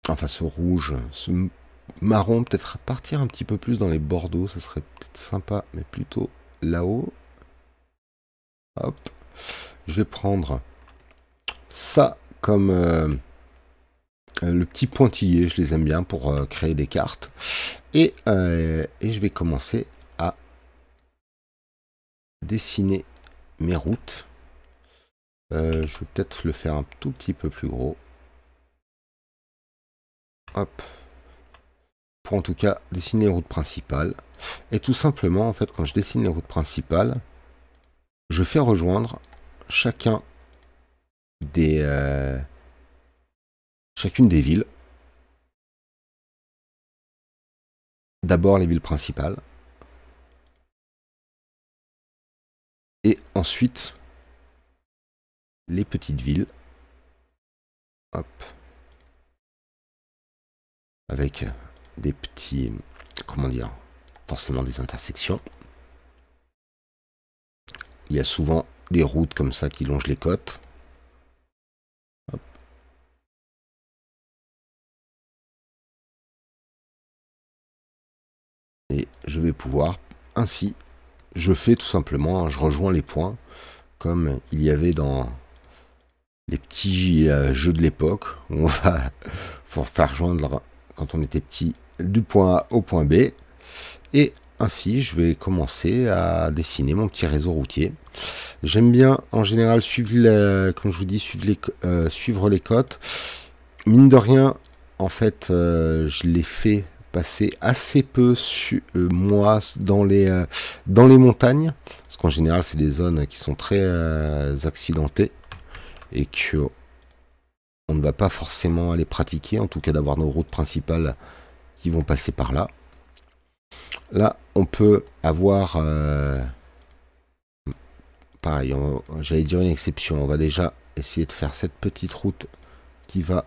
[SPEAKER 1] Enfin, ce rouge, ce marron, peut-être partir un petit peu plus dans les bordeaux, ça serait peut-être sympa, mais plutôt là-haut. Hop. Je vais prendre ça comme euh, le petit pointillé, je les aime bien pour euh, créer des cartes. Et, euh, et, je vais commencer à dessiner mes routes. je vais peut-être le faire un tout petit peu plus gros pour en tout cas dessiner les routes principales. Et tout simplement, en fait, quand je dessine les routes principales, je fais rejoindre chacun des euh, chacune
[SPEAKER 2] des villes. D'abord les villes principales. Et ensuite les petites villes. Hop avec des petits, comment dire, forcément des intersections. Il y a souvent des routes comme ça qui longent les côtes. Et
[SPEAKER 1] je vais pouvoir, ainsi, je fais tout simplement, hein, je rejoins les points, comme il y avait dans les petits jeux de l'époque, où on va pour faire joindre quand on était petit du point A au point B. Et ainsi, je vais commencer à dessiner mon petit réseau routier. J'aime bien, en général, suivre, je vous dis, suivre les, côtes. Euh, suivre les Mine de rien, en fait, euh, je l'ai fait passer assez peu sur euh, moi dans les dans les montagnes parce qu'en général c'est des zones qui sont très accidentées et que on ne va pas forcément aller pratiquer, en tout cas d'avoir nos routes principales qui vont passer par là. Là, on peut avoir... Euh, pareil, j'allais dire une exception. On va déjà essayer de faire cette petite route qui va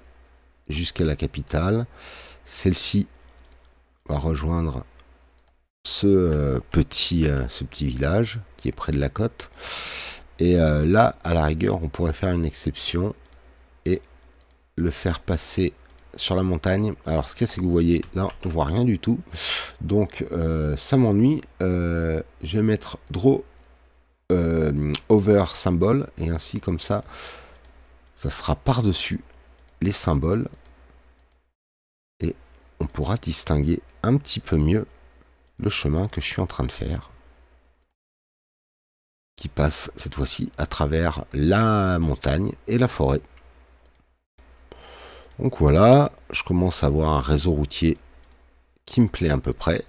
[SPEAKER 1] jusqu'à la capitale. Celle-ci va rejoindre ce, euh, petit, euh, ce petit village qui est près de la côte. Et là, à la rigueur, on pourrait faire une exception le faire passer sur la montagne. Alors ce qu'il y a, c'est que vous voyez, là, on voit rien du tout. Donc euh, ça m'ennuie. Euh, je vais mettre draw euh, over symbole et ainsi comme ça, ça sera par-dessus les symboles et on pourra distinguer un petit peu mieux le chemin que je suis en train de faire qui passe cette fois-ci à travers la montagne et la forêt. Donc voilà, je commence à avoir un réseau routier qui me plaît à peu près,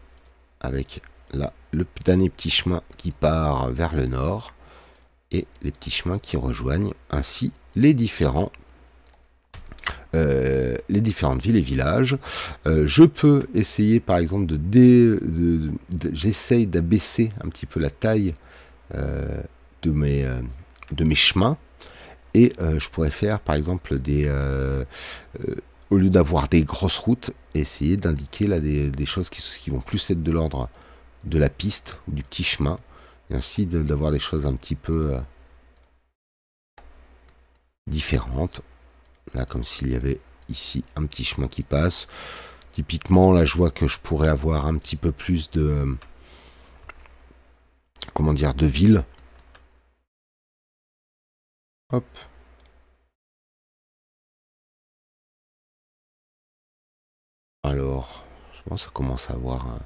[SPEAKER 1] avec là le dernier petit chemin qui part vers le nord et les petits chemins qui rejoignent ainsi les différents euh, les différentes villes et villages. Euh, je peux essayer par exemple de, dé, j'essaye d'abaisser un petit peu la taille euh, de mes de mes chemins et euh, je pourrais faire par exemple des... Euh, euh, au lieu d'avoir des grosses routes, essayer d'indiquer là des, choses qui, vont plus être de l'ordre de la piste ou du petit chemin. Et ainsi d'avoir des choses un petit peu différentes. Là, comme s'il y avait ici un petit chemin qui passe. Typiquement, là, je vois que je pourrais avoir un petit peu plus de... Comment dire De villes. Alors, ça commence à avoir. Hein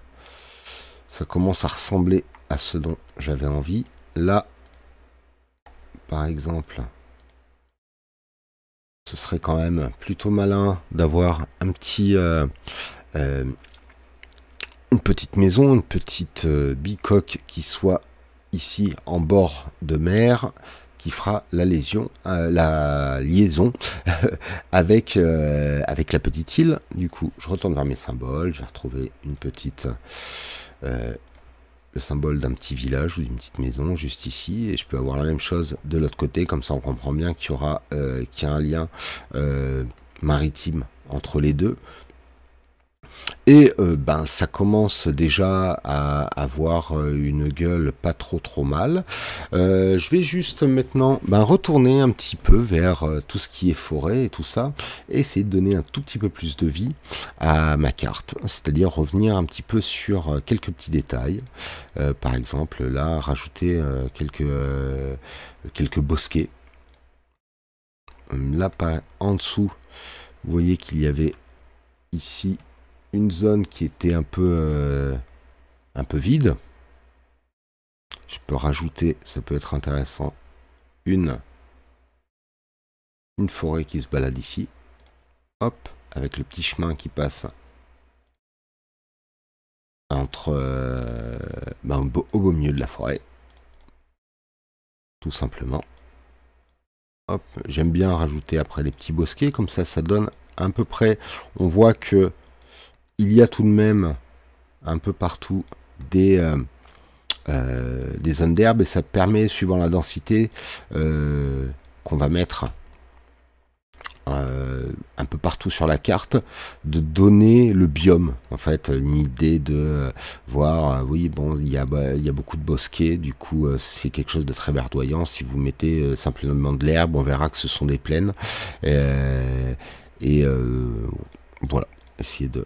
[SPEAKER 1] ça commence à ressembler à ce dont j'avais envie. Là, par exemple, ce serait quand même plutôt malin d'avoir un petit. Euh, euh, une petite maison, une petite euh, bicoque qui soit ici en bord de mer qui fera la, lésion, euh, la liaison avec, euh, avec la petite île. Du coup, je retourne vers mes symboles, je vais retrouver une petite... Euh, le symbole d'un petit village ou d'une petite maison juste ici et je peux avoir la même chose de l'autre côté comme ça on comprend bien qu'il y aura qu'il y a un lien maritime entre les deux et euh, ben, ça commence déjà à avoir euh, une gueule pas trop trop mal. Euh, je vais juste maintenant ben, retourner un petit peu vers tout ce qui est forêt et tout ça, et essayer de donner un tout petit peu plus de vie à ma carte. C'est-à-dire revenir un petit peu sur quelques petits détails. par exemple, là, rajouter quelques, quelques bosquets. Hum, là, en dessous, vous voyez qu'il y avait ici une zone qui était un peu, euh, un peu vide. Je peux rajouter, ça peut être intéressant, une, une forêt qui se balade ici. Hop,
[SPEAKER 2] avec le petit chemin qui passe entre euh,
[SPEAKER 1] ben, au, beau, milieu de la forêt. Tout simplement. Hop, j'aime bien rajouter après les petits bosquets, comme ça ça donne à peu près, on voit que il y a tout de même un peu partout des, euh, euh, des zones d'herbe et ça permet, suivant la densité euh, qu'on va mettre un peu partout sur la carte, de donner le biome, en fait, une idée de voir, oui, bon, il y a, bah, il y a beaucoup de bosquets, du coup, c'est quelque chose de très verdoyant. Si vous mettez simplement de l'herbe, on verra que ce sont des plaines. et voilà, essayer de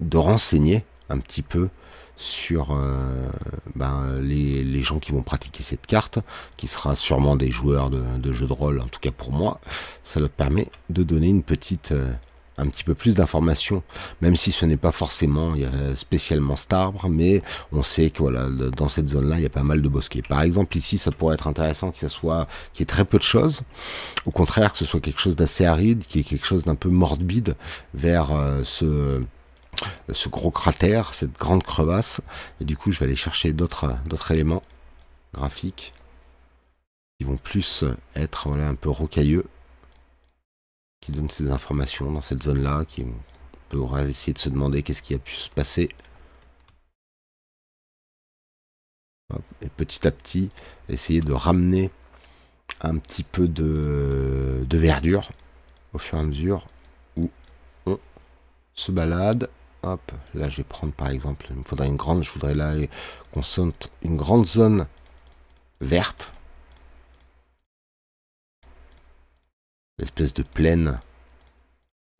[SPEAKER 1] de renseigner un petit peu sur euh, ben, les, gens qui vont pratiquer cette carte, qui sera sûrement des joueurs de, de, jeux de rôle, en tout cas pour moi, ça leur permet de donner une petite, euh, un petit peu plus d'informations, même si ce n'est pas forcément euh, spécialement spécialement Starbre, mais on sait que voilà, dans cette zone-là, il y a pas mal de bosquets. Par exemple, ici, ça pourrait être intéressant qu'il soit, qui y ait très peu de choses, au contraire, que ce soit quelque chose d'assez aride, qui est quelque chose d'un peu morbide vers ce ce gros cratère, cette grande crevasse. Et du coup, je vais aller chercher d'autres d'autres éléments graphiques qui vont plus être un peu rocailleux, qui donnent ces informations dans cette zone-là, qui on essayer de se demander qu'est-ce qui a pu se passer. Et petit à petit, essayer de ramener un petit peu de, de verdure au fur et à mesure où on se balade. Hop, là je vais prendre par exemple, il me faudrait une grande, je voudrais là qu'on sente une grande zone verte. L'espèce de plaine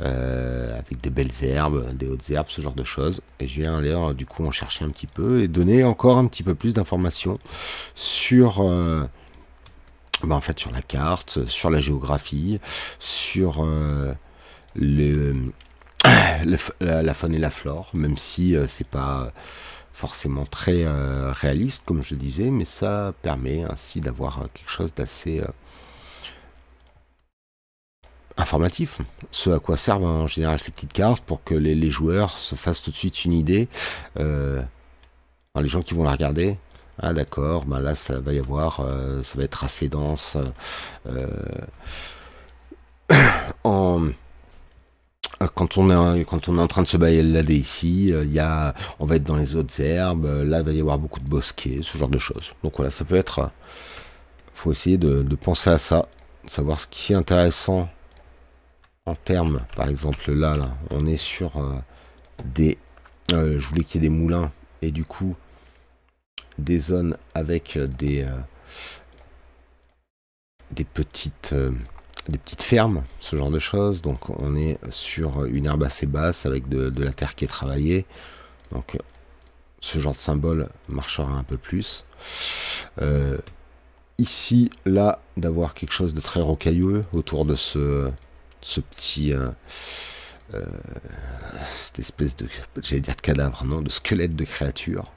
[SPEAKER 1] euh, avec des belles herbes, des hautes herbes, ce genre de choses. Et je viens aller du coup en chercher un petit peu et donner encore un petit peu plus d'informations sur, euh, bah, en fait, sur la carte, sur la géographie, sur euh, le, la, faune et la flore, même si euh, c'est pas euh, forcément très euh, réaliste, comme je disais, mais ça permet ainsi d'avoir quelque chose d'assez informatif. Ce à quoi servent en général ces petites cartes pour que les, joueurs se fassent tout de suite une idée. les gens qui vont la regarder. Ah d'accord, bah là ça va y avoir, ça va être assez dense en euh, quand on, est, quand on est en train de se balader ici, il euh, y a, on va être dans les autres herbes, euh, là il va y avoir beaucoup de bosquets, ce genre de choses. Donc voilà, ça peut être... Il faut essayer de, penser à ça, de savoir ce qui est intéressant en termes, par exemple là, là on est sur des... je voulais qu'il y ait des moulins, et du coup, des zones avec des... des petites des petites fermes, ce genre de choses. Donc on est sur une herbe assez basse avec de, la terre qui est travaillée. Donc ce genre de symbole marchera un peu plus. Euh, ici, là, d'avoir quelque chose de très rocailleux autour de ce, petit... Euh, euh, cette espèce de, j'allais dire de cadavre, non, de squelette de créature.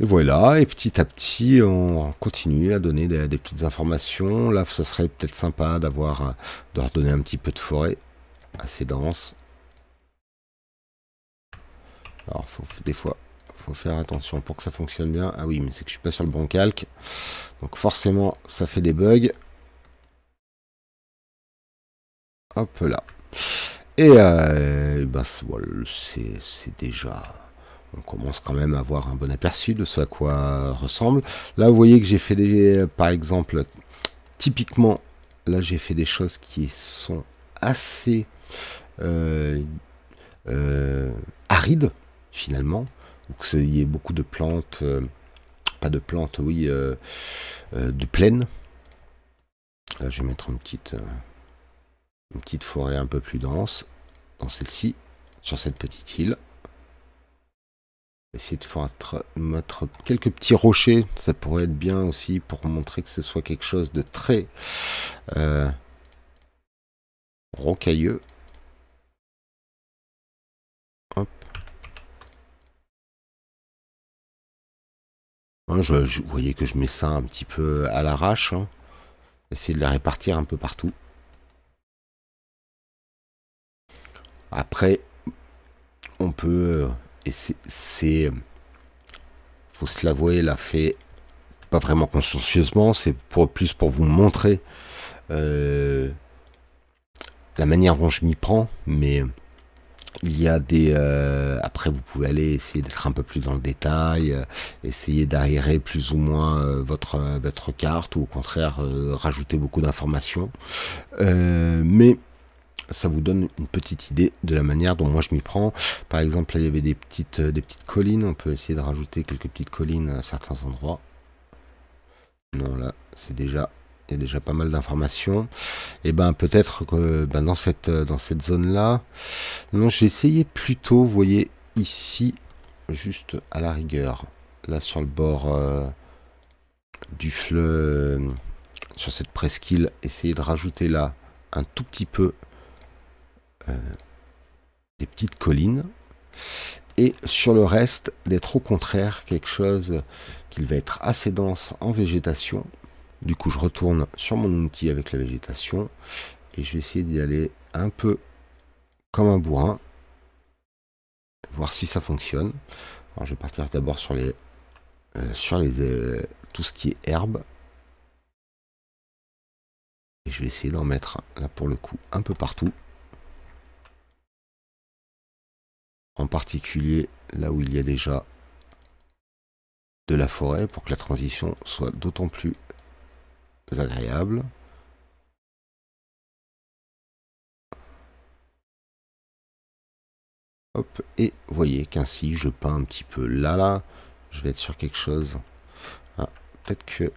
[SPEAKER 1] Et voilà, et petit à petit, on continue à donner des, petites informations. Là, ça serait peut-être sympa d'avoir, euh, de redonner un petit peu de forêt assez dense. Alors, des fois, faut faire attention pour que ça fonctionne bien. Ah oui, mais c'est que je suis pas sur le bon calque. Donc forcément, ça fait des bugs. Hop là. Et euh, ben, c'est déjà on commence quand même à avoir un bon aperçu de ce à quoi ressemble. Là, vous voyez que j'ai fait des, par exemple, typiquement, là j'ai fait des choses qui sont assez euh, euh, arides finalement, ou que y ait beaucoup de plantes, euh, pas de plantes, oui, de plaines. Là, je vais mettre une petite, une petite forêt un peu plus dense dans celle-ci, sur cette petite île. Essayer de mettre quelques petits rochers, ça pourrait être bien aussi pour montrer que ce soit quelque chose de très euh, rocailleux. Hop. Hein, vous voyez que je mets ça un petit peu à l'arrache. Hein. Essayer de la répartir un peu partout. Après, on peut euh, et c'est. Euh, faut se l'avouer, l'a fait pas vraiment consciencieusement, c'est pour, plus pour vous montrer euh, la manière dont je m'y prends, mais euh, il y a des. après, vous pouvez aller essayer d'être un peu plus dans le détail, essayer d'aérer plus ou moins votre, votre carte, ou au contraire, rajouter beaucoup d'informations. mais ça vous donne une petite idée de la manière dont moi je m'y prends. Par exemple, là, il y avait des petites, euh, des petites collines. On peut essayer de rajouter quelques petites collines à certains endroits. Non, là, c'est déjà il y a déjà pas mal d'informations. Et eh ben peut-être que ben, dans cette euh, dans cette zone là, non, j'ai essayé plutôt, vous voyez ici, juste à la rigueur, là sur le bord euh, du fleuve, sur cette presqu'île, essayer de rajouter là un tout petit peu euh, des petites collines. Et sur le reste, d'être au contraire quelque chose qu'il va être assez dense en végétation. Du coup, je retourne sur mon outil avec la végétation et je vais essayer d'y aller un peu comme un bourrin, voir si ça fonctionne. Alors, je vais partir d'abord sur les, euh, sur les, euh, tout ce qui est herbe. Et je vais essayer d'en mettre
[SPEAKER 2] là pour le coup un peu partout. en
[SPEAKER 1] particulier là où il y a déjà de la forêt pour que la transition soit d'autant plus agréable. Hop, et voyez qu'ainsi je peins un petit peu là, là, je vais être sur quelque chose. Ah, peut-être que,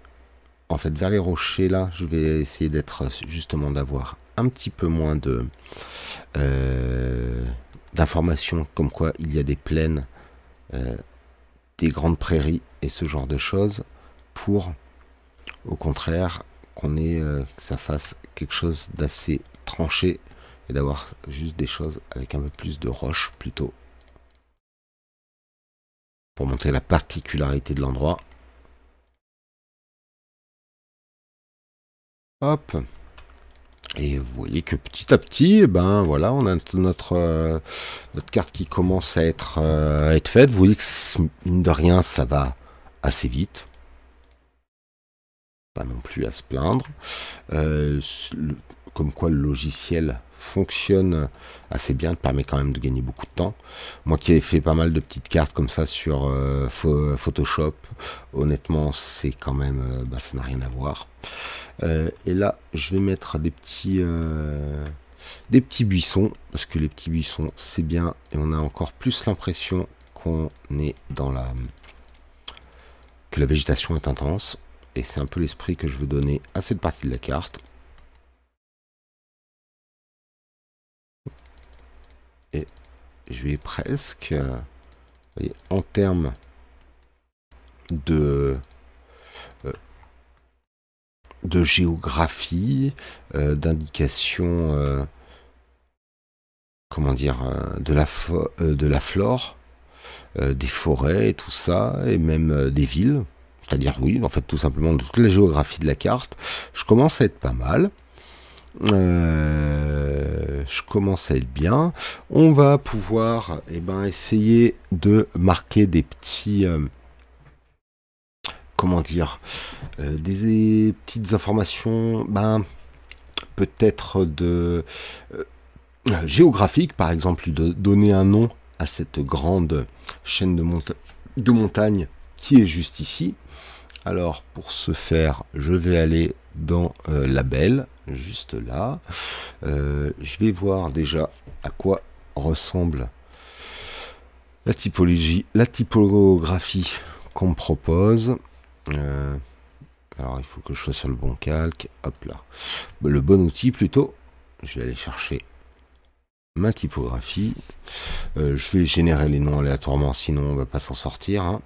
[SPEAKER 1] en fait, vers les rochers là, je vais essayer d'être justement d'avoir un petit peu moins de euh, d'informations comme quoi il y a des plaines, euh, des grandes prairies et ce genre de choses pour au contraire qu'on ait euh, que ça fasse quelque chose d'assez tranché et d'avoir juste des choses avec un peu plus de roches plutôt pour montrer la particularité de l'endroit. Hop et vous voyez que petit à petit, eh ben voilà, on a notre euh, notre carte qui commence à être euh, à être faite. Vous voyez que mine de rien, ça va assez vite. Pas non plus à se plaindre. Euh, comme quoi le logiciel fonctionne assez bien, permet quand même de gagner beaucoup de temps. Moi qui ai fait pas mal de petites cartes comme ça sur euh, Photoshop, honnêtement, c'est quand même, euh, bah, ça n'a rien à voir. Euh, et là, je vais mettre des petits, des petits buissons, parce que les petits buissons, c'est bien, et on a encore plus l'impression qu'on est dans la, que la végétation est intense. Et c'est un peu l'esprit que je veux donner à cette partie de la carte. Et je vais presque, euh, voyez, en termes de, euh, de géographie, d'indications, euh, d'indication, comment dire, de la, de la flore, des forêts, et tout ça, et même des villes. C'est-à-dire, oui, en fait, tout simplement, de toute la géographie de la carte, je commence à être pas mal. Euh, je commence à être bien. On va pouvoir eh ben, essayer de marquer des petits... Euh, comment dire euh, des, petites informations, ben, peut-être de... géographique, par exemple, de donner un nom à cette grande chaîne de, de montagne qui est juste ici. Alors pour ce faire, je vais aller dans euh, la belle, juste là. Euh, je vais voir déjà à quoi ressemble la typologie, la typographie qu'on propose. Euh, alors il faut que je sois sur le bon calque. Hop là. Le bon outil plutôt. Je vais aller chercher ma typographie. je vais générer les noms aléatoirement, sinon on va pas s'en sortir. Hein.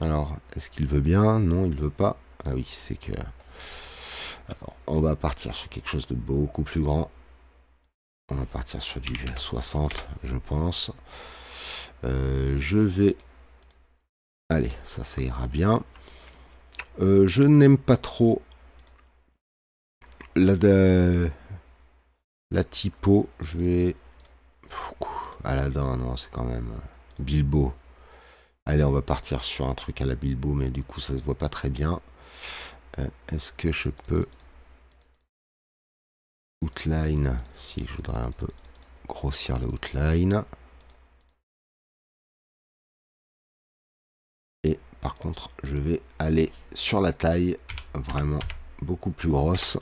[SPEAKER 1] Alors, est-ce qu'il veut bien Non, il veut pas. Ah oui, c'est que. Alors, euh, on va partir sur quelque chose de beaucoup plus grand. On va partir sur du 60, je pense. Euh, je vais... Allez, ça, ça ira bien. Euh, je n'aime pas trop la, la typo. Je vais... Aladdin, non, c'est quand même Bilbo. Allez, on va partir sur un truc à la Bilbo, mais du coup, ça se voit pas très bien. Euh, est-ce que je peux outline si je voudrais un peu grossir le outline
[SPEAKER 2] et par contre
[SPEAKER 1] je vais aller sur la taille vraiment beaucoup plus grosse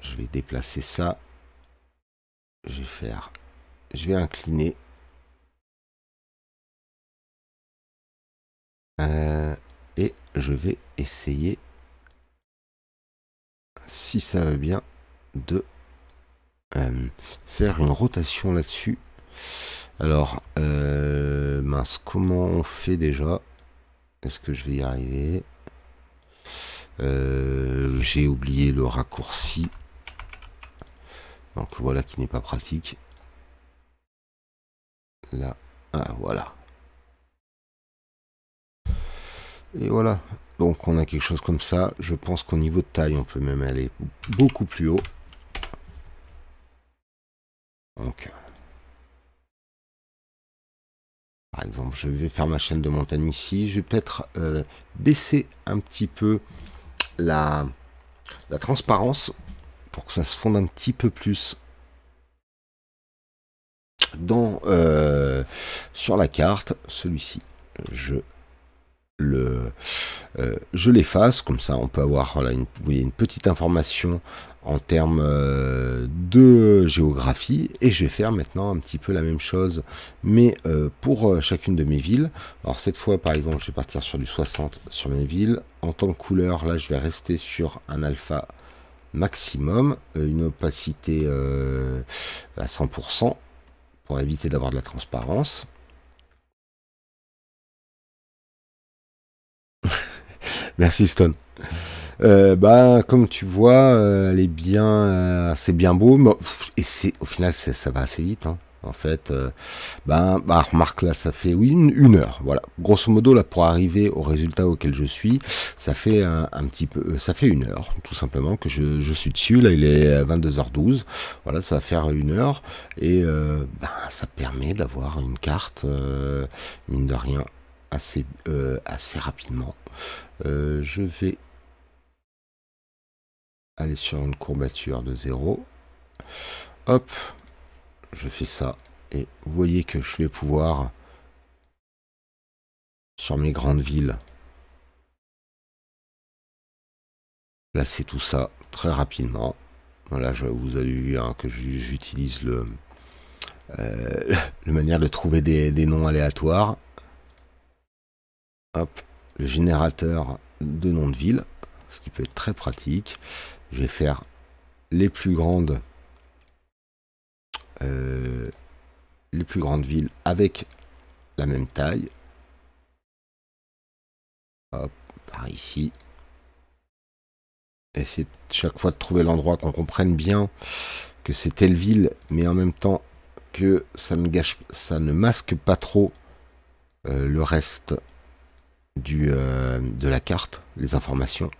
[SPEAKER 1] je vais déplacer ça
[SPEAKER 2] je vais faire je vais incliner Euh, et je vais essayer,
[SPEAKER 1] si ça va bien, de euh, faire une rotation là-dessus. Alors, euh, mince, comment on fait déjà Est-ce que je vais y arriver J'ai oublié le raccourci. Donc voilà qui n'est pas pratique. Là, ah voilà. Et voilà. Donc on a quelque chose comme ça. Je pense qu'au niveau de taille, on peut même aller beaucoup plus haut. Donc, par exemple, je vais faire ma chaîne de montagne ici. Je vais peut-être euh, baisser un petit peu la, la transparence pour que ça se fonde un petit peu plus dans, euh, sur la carte. Celui-ci, je le, euh, je l'efface, comme ça on peut avoir une, une petite information en termes euh, de géographie et je vais faire maintenant un petit peu la même chose mais euh, pour chacune de mes villes alors cette fois par exemple je vais partir sur du 60 sur mes villes en tant que couleur là je vais rester sur un alpha maximum une opacité à 100% pour éviter d'avoir de la transparence Merci Stone. Euh, ben, comme tu vois, euh, elle est bien, euh, c'est bien beau, et c'est au final ça va assez vite. Hein. en fait, ben, bah, remarque là, ça fait une, heure. Voilà, grosso modo là pour arriver au résultat auquel je suis, ça fait un, petit peu, ça fait une heure tout simplement que je, suis dessus. Là, il est 22h12. Voilà, ça va faire une heure et bah, ça permet d'avoir une carte mine de rien assez, euh, assez rapidement. Euh, je vais aller sur une courbature de 0. Hop, je fais ça. Et vous voyez que je vais pouvoir,
[SPEAKER 2] sur mes grandes villes,
[SPEAKER 1] placer tout ça très rapidement. Voilà, je, vous avez vu hein, que j'utilise le, euh, la manière de trouver des noms aléatoires le générateur de nom de ville, ce qui peut être très pratique. Je vais faire les plus grandes, euh, les plus grandes villes avec la même taille.
[SPEAKER 2] par ici.
[SPEAKER 1] Essayer chaque fois de trouver l'endroit qu'on comprenne bien que c'est telle ville, mais en même temps que ça, ne gâche, ça ne masque pas trop euh, le reste du, euh, de la carte, les informations.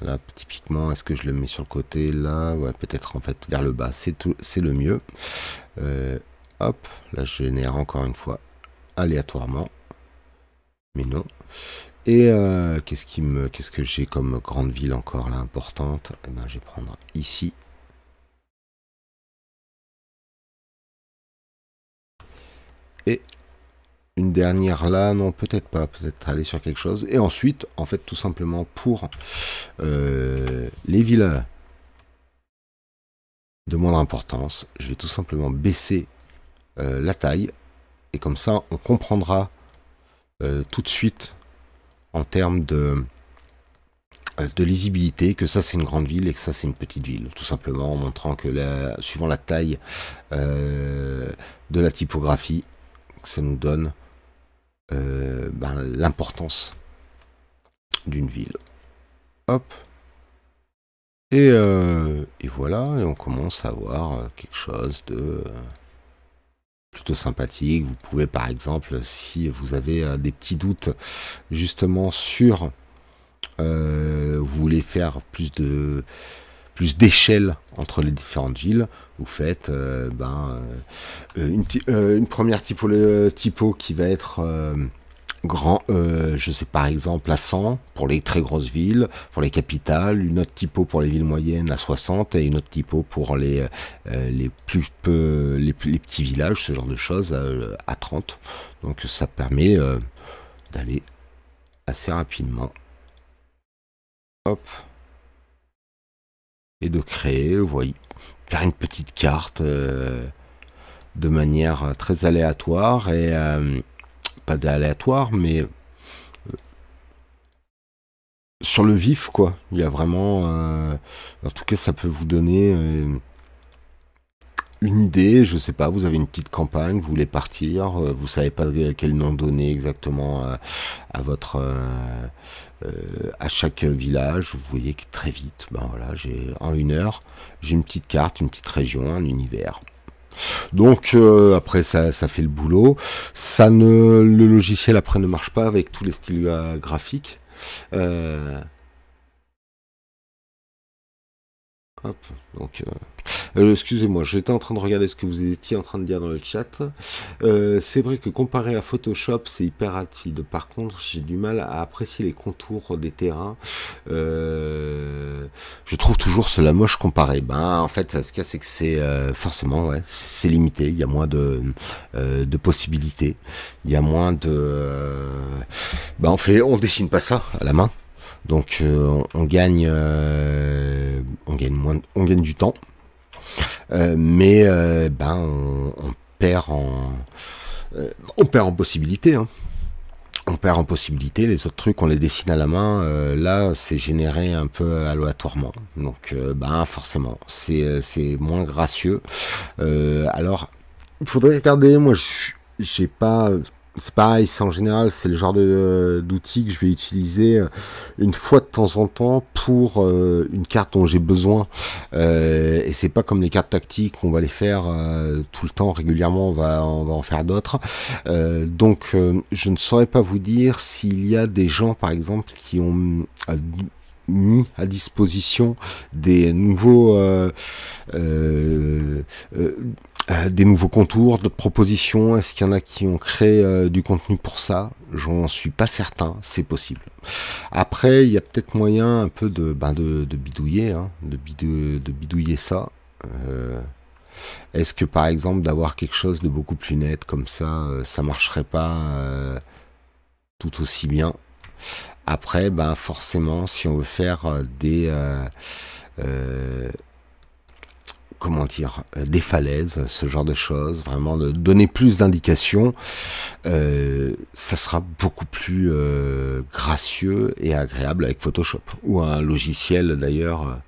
[SPEAKER 1] Là, typiquement, est-ce que je le mets sur le côté Là, ouais, peut-être en fait vers le bas, c'est le mieux. Euh, hop, là, je génère encore une fois aléatoirement. Mais non. Et euh, qu'est-ce qui me, qu'est-ce que j'ai comme grande ville encore là importante et eh ben, je vais prendre ici. Et une dernière là, non, peut-être pas, peut-être aller sur quelque chose. Et ensuite, en fait, tout simplement pour euh, les villes de moindre importance, je vais tout simplement baisser euh, la taille. Et comme ça, on comprendra euh, tout de suite en termes de, de lisibilité que ça c'est une grande ville et que ça c'est une petite ville tout simplement en montrant que la, suivant la taille de la typographie que ça nous donne euh, ben, l'importance d'une ville. Hop. Euh, et, voilà, et on commence à voir euh, quelque chose de plutôt sympathique. Vous pouvez par exemple, si vous avez des petits doutes justement sur, vous voulez faire plus de d'échelle entre les différentes villes, vous faites euh, ben, euh, euh, une, une, première typo, typo, qui va être grand, je sais par exemple à 100 pour les très grosses villes, pour les capitales, une autre typo pour les villes moyennes à 60 et une autre typo pour les, les, plus, peu, les, petits villages, ce genre de choses à, à 30. Donc ça permet d'aller assez rapidement. Hop et de créer, vous voyez, faire une petite carte euh, de manière euh, très aléatoire et euh, pas d'aléatoire, mais sur le vif, quoi. Il y a vraiment, en tout cas, ça peut vous donner une idée, je sais pas, vous avez une petite campagne, vous voulez partir, euh, vous savez pas quel nom donner exactement à, votre euh, euh, à chaque village, vous voyez que très vite, ben voilà, j'ai en une heure, j'ai une petite carte, une petite région, un univers. Donc après ça, ça fait le boulot. Ça ne, le logiciel après ne marche pas avec tous les styles graphiques. Hop, donc. Euh, euh, excusez-moi, j'étais en train de regarder ce que vous étiez en train de dire dans le chat. Euh, c'est vrai que comparé à Photoshop, c'est hyper rapide. Par contre, j'ai du mal à apprécier les contours des terrains. je trouve toujours cela moche comparé. Ben, en fait, ce qu'il y a, c'est que c'est forcément, ouais, c'est limité. Il y a moins de, possibilités. Il y a moins de. ben, on fait, on dessine pas ça à la main. Donc euh, on, gagne, euh, on gagne moins, on gagne du temps, euh, mais ben on, perd en, on perd en possibilité. Hein. on perd en possibilité. Les autres trucs, on les dessine à la main. là, c'est généré un peu aléatoirement. Donc, ben, forcément, c'est, moins gracieux. alors, il faudrait regarder. Moi, je j'ai pas Spice en général, c'est le genre euh, d'outil que je vais utiliser euh, une fois de temps en temps pour euh, une carte dont j'ai besoin. et c'est pas comme les cartes tactiques, on va les faire tout le temps régulièrement, on va, en faire d'autres. donc je ne saurais pas vous dire s'il y a des gens par exemple qui ont mis à disposition des nouveaux euh, des nouveaux contours, d'autres propositions Est-ce qu'il y en a qui ont créé euh, du contenu pour ça J'en suis pas certain, c'est possible. Après, il y a peut-être moyen un peu de, ben de, bidouiller, hein, de, de, bidouiller ça. Euh, est-ce que par exemple d'avoir quelque chose de beaucoup plus net comme ça, ça marcherait pas tout aussi bien Après, ben forcément, si on veut faire des comment dire, euh, des falaises, ce genre de choses, vraiment de donner plus d'indications, euh, ça sera beaucoup plus euh, gracieux et agréable avec Photoshop ou un logiciel d'ailleurs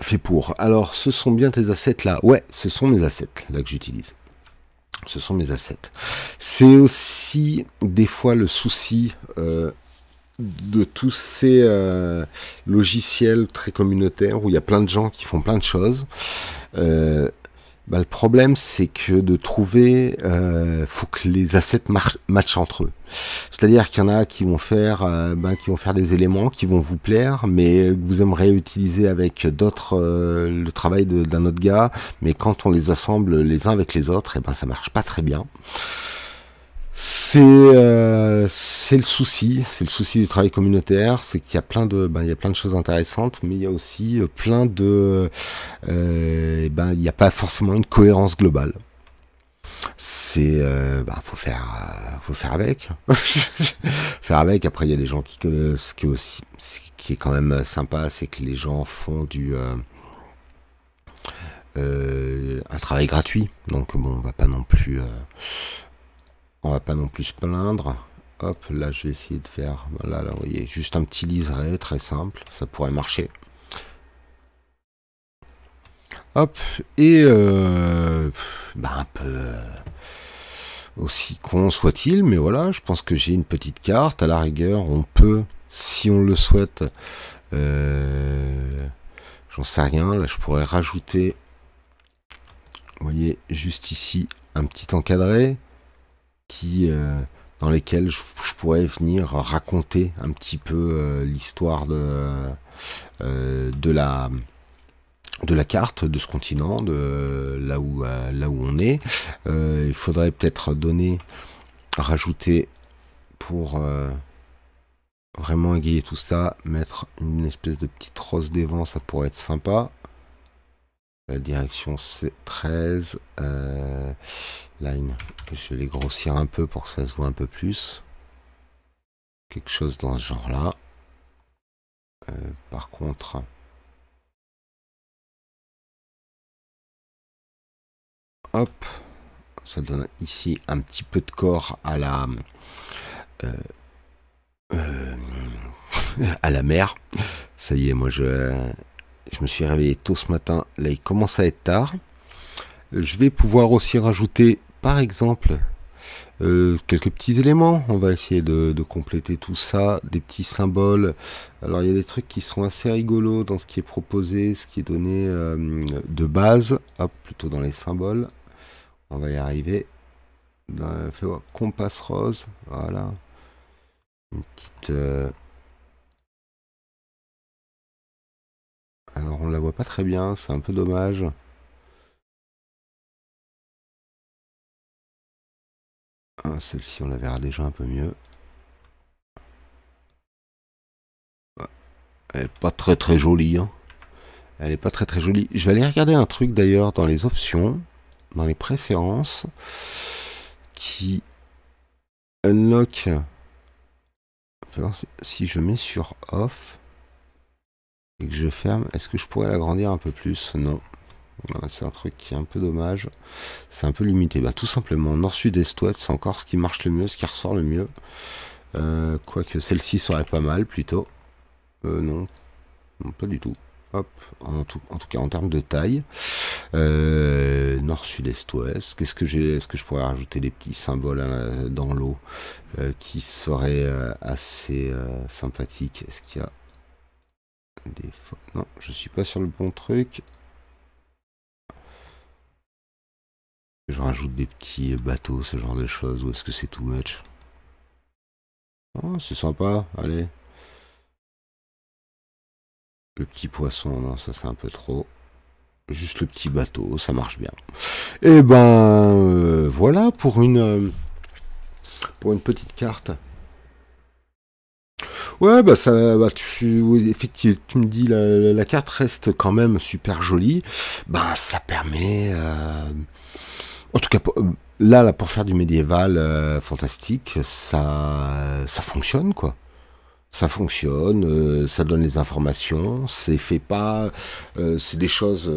[SPEAKER 1] fait pour. Alors, ce sont bien tes assets là Ouais, ce sont mes assets là que j'utilise. Ce sont mes assets. C'est aussi des fois le souci de tous ces euh, logiciels très communautaires où il y a plein de gens qui font plein de choses. Euh, bah, le problème, c'est que de trouver, euh, faut que les assets matchent entre eux. C'est-à-dire qu'il y en a qui vont faire, ben, qui vont faire des éléments qui vont vous plaire, mais que vous aimeriez utiliser avec d'autres, le travail d'un autre gars. Mais quand on les assemble les uns avec les autres, et eh ben ça marche pas très bien. C'est euh, c'est le souci, c'est le souci du travail communautaire, c'est qu'il y a plein de ben, il y a plein de choses intéressantes, mais il y a aussi euh, plein de euh, eh ben il n'y a pas forcément une cohérence globale. C'est bah, faut faire faut faire avec, faire avec. Après il y a des gens qui ce qui est aussi ce qui est quand même sympa, c'est que les gens font du un travail gratuit, donc bon on va pas non plus on va pas non plus se plaindre. Hop, là je vais essayer de faire, voilà, là vous voyez, juste un petit liseré très simple, ça pourrait marcher. Hop, et euh, ben, un peu aussi con soit-il, mais voilà, je pense que j'ai une petite carte. À la rigueur, on peut, si on le souhaite, euh, j'en sais rien, là je pourrais rajouter, vous voyez, juste ici, un petit encadré qui, euh, dans lesquels je, pourrais venir raconter un petit peu euh, l'histoire de, euh, de la de la carte de ce continent, de là où là où on est. il faudrait peut-être donner, rajouter pour vraiment aiguiller tout ça, mettre une espèce de petite rose des vents, ça pourrait être sympa. La direction C13. Euh, line. Je vais les grossir un peu pour que ça se voit un peu plus. Quelque chose dans ce genre-là.
[SPEAKER 2] Euh, par contre...
[SPEAKER 1] Hop, ça donne ici un petit peu de corps à la... Euh, euh, à la mer. Ça y est, moi je, je me suis réveillé tôt ce matin. Là, il commence à être tard. Je vais pouvoir aussi rajouter par exemple, euh, quelques petits éléments. On va essayer de, compléter tout ça, des petits symboles. Alors il y a des trucs qui sont assez rigolos dans ce qui est proposé, ce qui est donné euh, de base, hop, plutôt dans les symboles. On va y arriver. Compasse compass rose, voilà. Une petite. Euh,
[SPEAKER 2] Alors on ne la voit pas très bien, c'est un peu dommage. Ah, celle-ci,
[SPEAKER 1] on la verra déjà un peu mieux. Elle est pas très très jolie. Hein. Elle n'est pas très très jolie. Je vais aller regarder un truc d'ailleurs dans les options, dans les préférences, qui unlock. si je mets sur off et que je ferme, est-ce que je pourrais l'agrandir un peu plus Non c'est un truc qui est un peu dommage. C'est un peu limité. Bah, tout simplement, nord-sud-est-ouest, c'est encore ce qui marche le mieux, ce qui ressort le mieux. Euh, quoique celle-ci serait pas mal plutôt. Euh, non. pas du tout. Hop, en tout, en tout cas en termes de taille. Euh, nord, sud, est, ouest. Qu'est-ce que j'ai Est-ce que je pourrais rajouter des petits symboles hein, dans l'eau euh, qui seraient assez sympathiques Est-ce qu'il y a des Non, je suis pas sur le bon truc. je rajoute des petits bateaux, ce genre de choses, ou est-ce que c'est too
[SPEAKER 2] much Oh, c'est sympa, allez.
[SPEAKER 1] Le petit poisson, non, ça c'est un peu trop. Juste le petit bateau, ça marche bien. Et eh ben euh, voilà pour une euh, pour une petite carte. Ouais, bah ça, bah, tu, effectivement, tu me dis la, carte reste quand même super jolie. Ben ça permet. Euh, en tout cas, euh, là, pour faire du médiéval euh, fantastique, ça, ça fonctionne, quoi. Ça fonctionne, euh, ça donne les informations, c'est fait pas, c'est des choses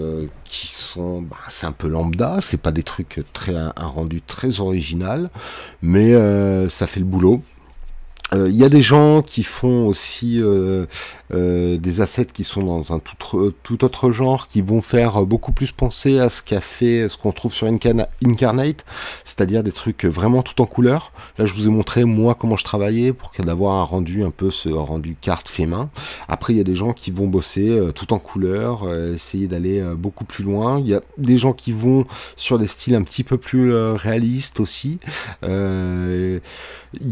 [SPEAKER 1] qui sont, bah, c'est un peu lambda, c'est pas des trucs très, un rendu très original, mais ça fait le boulot. Il euh, y a des gens qui font aussi euh, euh, des assets qui sont dans un tout, tout, autre genre, qui vont faire beaucoup plus penser à ce qu'a fait ce qu'on trouve sur Incarnate, c'est-à-dire des trucs vraiment tout en couleur. Là, je vous ai montré moi comment je travaillais pour d'avoir un rendu un peu ce rendu carte fait main. Après, il y a des gens qui vont bosser tout en couleur, essayer d'aller beaucoup plus loin. Il y a des gens qui vont sur des styles un petit peu plus réalistes aussi. Il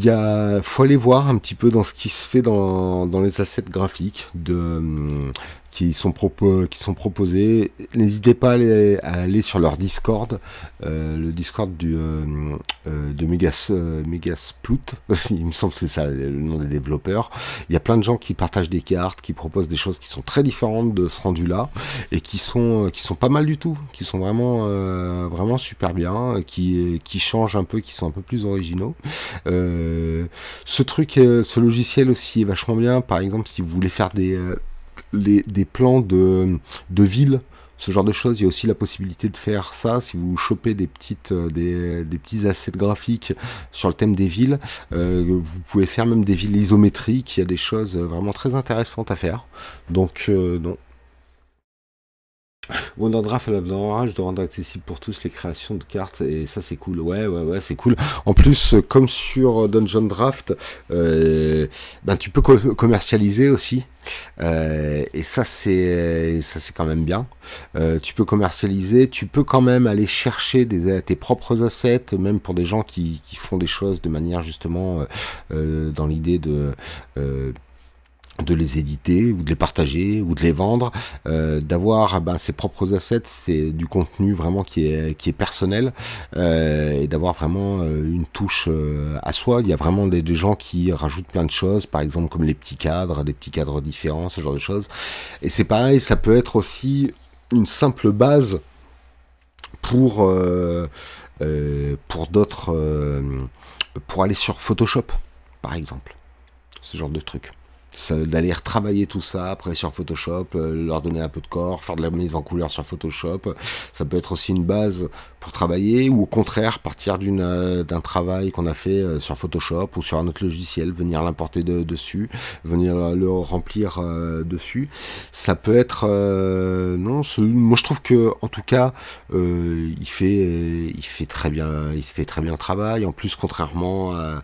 [SPEAKER 1] y a, faut aller voir un petit peu dans ce qui se fait dans, dans les assets graphiques de hum, qui sont, propos, qui sont proposés. N'hésitez pas à aller, sur leur Discord, euh, le Discord du, euh, euh, de Megas, il me semble que c'est ça le nom des développeurs. Il y a plein de gens qui partagent des cartes, qui proposent des choses qui sont très différentes de ce rendu-là et qui sont, qui sont pas mal du tout, qui sont vraiment, vraiment super bien, qui, qui changent un peu, qui sont un peu plus originaux. ce truc, ce logiciel aussi est vachement bien. Par exemple, si vous voulez faire des les, des plans de, de villes ce genre de choses. Il y a aussi la possibilité de faire ça si vous chopez des petites euh, des, des petits assets graphiques sur le thème des villes. Euh, vous pouvez faire même des villes isométriques. Il y a des choses vraiment très intéressantes à faire. Donc non, euh, Draft, a besoin de rendre accessible pour tous les créations de cartes et ça c'est cool. Ouais, ouais, ouais, c'est cool. En plus, euh, comme sur euh, Dungeon Draft, euh, ben, tu peux commercialiser aussi. et ça c'est ça c'est quand même bien. tu peux commercialiser, tu peux quand même aller chercher tes propres assets, même pour des gens qui, qui font des choses de manière justement dans l'idée de de les éditer ou de les partager ou de les vendre, euh, d'avoir eh ben, ses propres assets, c'est du contenu vraiment qui est, qui est personnel euh, et d'avoir vraiment euh, une touche à soi. Il y a vraiment des, gens qui rajoutent plein de choses, par exemple comme les petits cadres, des petits cadres différents, ce genre de choses. Et c'est pareil, ça peut être aussi une simple base pour, pour d'autres, pour aller sur Photoshop, par exemple, ce genre de trucs d'aller retravailler tout ça après sur Photoshop, euh, leur donner un peu de corps, faire de la mise en couleur sur Photoshop, ça peut être aussi une base pour travailler ou au contraire partir d'une euh, d'un travail qu'on a fait euh, sur Photoshop ou sur un autre logiciel, venir l'importer de, dessus, venir le remplir dessus, ça peut être non, moi je trouve que en tout cas il fait il fait très bien il fait très bien le travail en plus contrairement à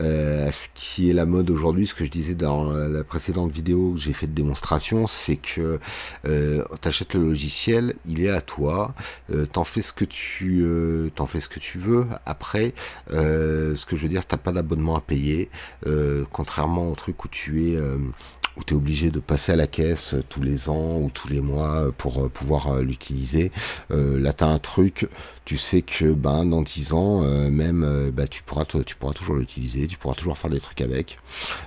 [SPEAKER 1] euh, ce qui est la mode aujourd'hui, ce que je disais dans la précédente vidéo que j'ai fait de démonstration, c'est que euh, t'achètes le logiciel, il est à toi, euh, t'en fais ce que tu euh, t'en fais ce que tu veux. Après, ce que je veux dire, t'as pas d'abonnement à payer, contrairement au truc où tu es où tu es obligé de passer à la caisse euh, tous les ans ou tous les mois euh, pour euh, pouvoir l'utiliser. là, tu as un truc, tu sais que ben, dans 10 ans, même, ben, tu, pourras tu pourras toujours l'utiliser, tu pourras toujours faire des trucs avec.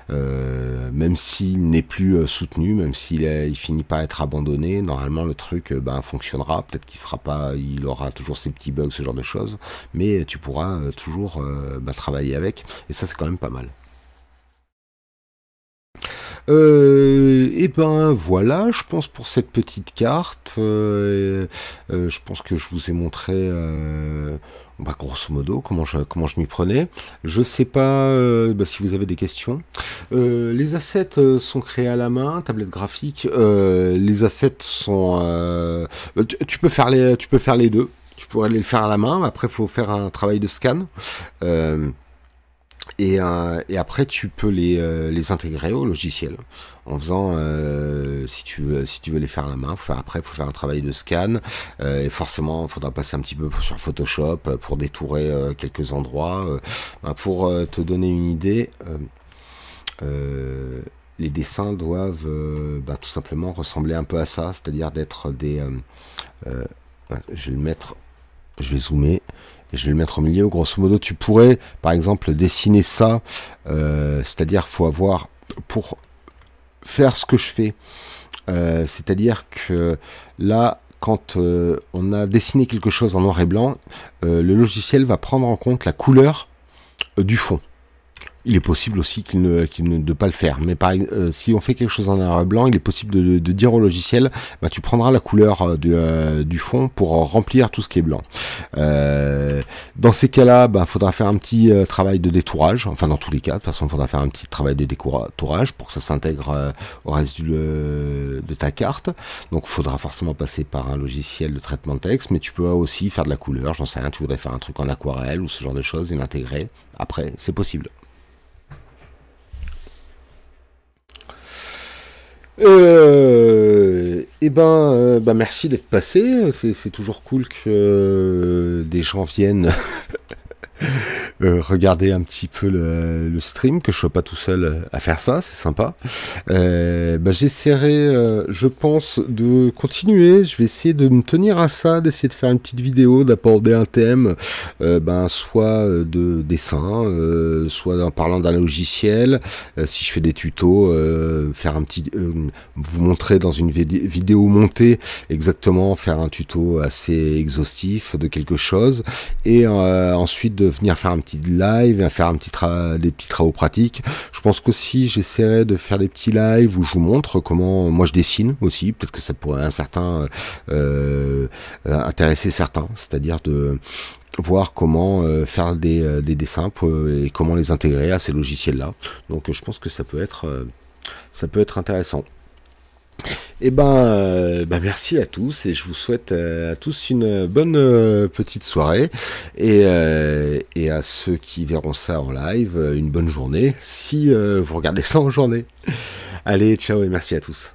[SPEAKER 1] même s'il n'est plus soutenu, même s'il finit par être abandonné, normalement le truc ben, fonctionnera. Peut-être qu'il sera pas, il aura toujours ses petits bugs, ce genre de choses, mais tu pourras toujours bah, travailler avec. Et ça, c'est quand même pas mal. Euh, et eh ben voilà, je pense pour cette petite carte, euh, euh, je pense que je vous ai montré euh, bah, grosso modo comment je, comment je m'y prenais. Je sais pas bah, si vous avez des questions. les assets sont créés à la main, tablette graphique. les assets sont... Tu, peux faire les, tu peux faire les deux. Tu pourrais les faire à la main, après il faut faire un travail de scan. Euh, euh, et, après, tu peux euh, les, intégrer au logiciel en faisant, euh, si, tu veux, si tu veux les faire à la main, après, il faut faire un travail de scan. et forcément, il faudra passer un petit peu sur Photoshop pour détourer quelques endroits. Ben, pour te donner une idée, les dessins doivent ben, tout simplement ressembler un peu à ça, c'est-à-dire d'être des... Ben, je vais le mettre, je vais zoomer je vais le mettre au milieu. Grosso modo, tu pourrais, par exemple, dessiner ça, euh, c'est-à-dire faut avoir pour faire ce que je fais. Euh, c'est-à-dire que là, quand euh, on a dessiné quelque chose en noir et blanc, le logiciel va prendre en compte la couleur du fond il est possible aussi qu'il ne, qu ne, de pas le faire. Mais par, euh, si on fait quelque chose en noir blanc, il est possible de, dire au logiciel, bah, tu prendras la couleur euh, euh, du fond pour remplir tout ce qui est blanc. dans ces cas-là, il bah, faudra faire un petit travail de détourage. Enfin, dans tous les cas, de toute façon, il faudra faire un petit travail de détourage pour que ça s'intègre au reste de ta carte. Donc, il faudra forcément passer par un logiciel de traitement de texte, mais tu peux aussi faire de la couleur. J'en sais rien. Tu voudrais faire un truc en aquarelle ou ce genre de choses et l'intégrer. Après, c'est possible. Euh, et eh ben, euh, bah, merci d'être passé. C'est toujours cool que euh, des gens viennent Euh, regarder un petit peu le, stream, que je sois pas tout seul à faire ça, c'est sympa. Euh, bah, J'essaierai, euh, je pense, de continuer. Je vais essayer de me tenir à ça, d'essayer de faire une petite vidéo, d'apporter un thème, euh, ben, soit de dessin, soit en parlant d'un logiciel. si je fais des tutos, faire un petit, vous montrer dans une vidéo montée exactement, faire un tuto assez exhaustif de quelque chose, et ensuite de venir faire un petit live, faire un petit des petits travaux pratiques. Je pense qu'aussi j'essaierai de faire des petits lives où je vous montre comment moi je dessine aussi. Peut-être que ça pourrait euh, euh, intéresser certains, c'est-à-dire de voir comment euh, faire des, dessins et comment les intégrer à ces logiciels-là. Donc je pense que ça peut être ça peut être intéressant. Eh ben, euh, bah, merci à tous et je vous souhaite euh, à tous une bonne euh, petite soirée et, et, à ceux qui verront ça en live, une bonne journée si vous regardez ça en journée. Allez, ciao et merci à
[SPEAKER 2] tous.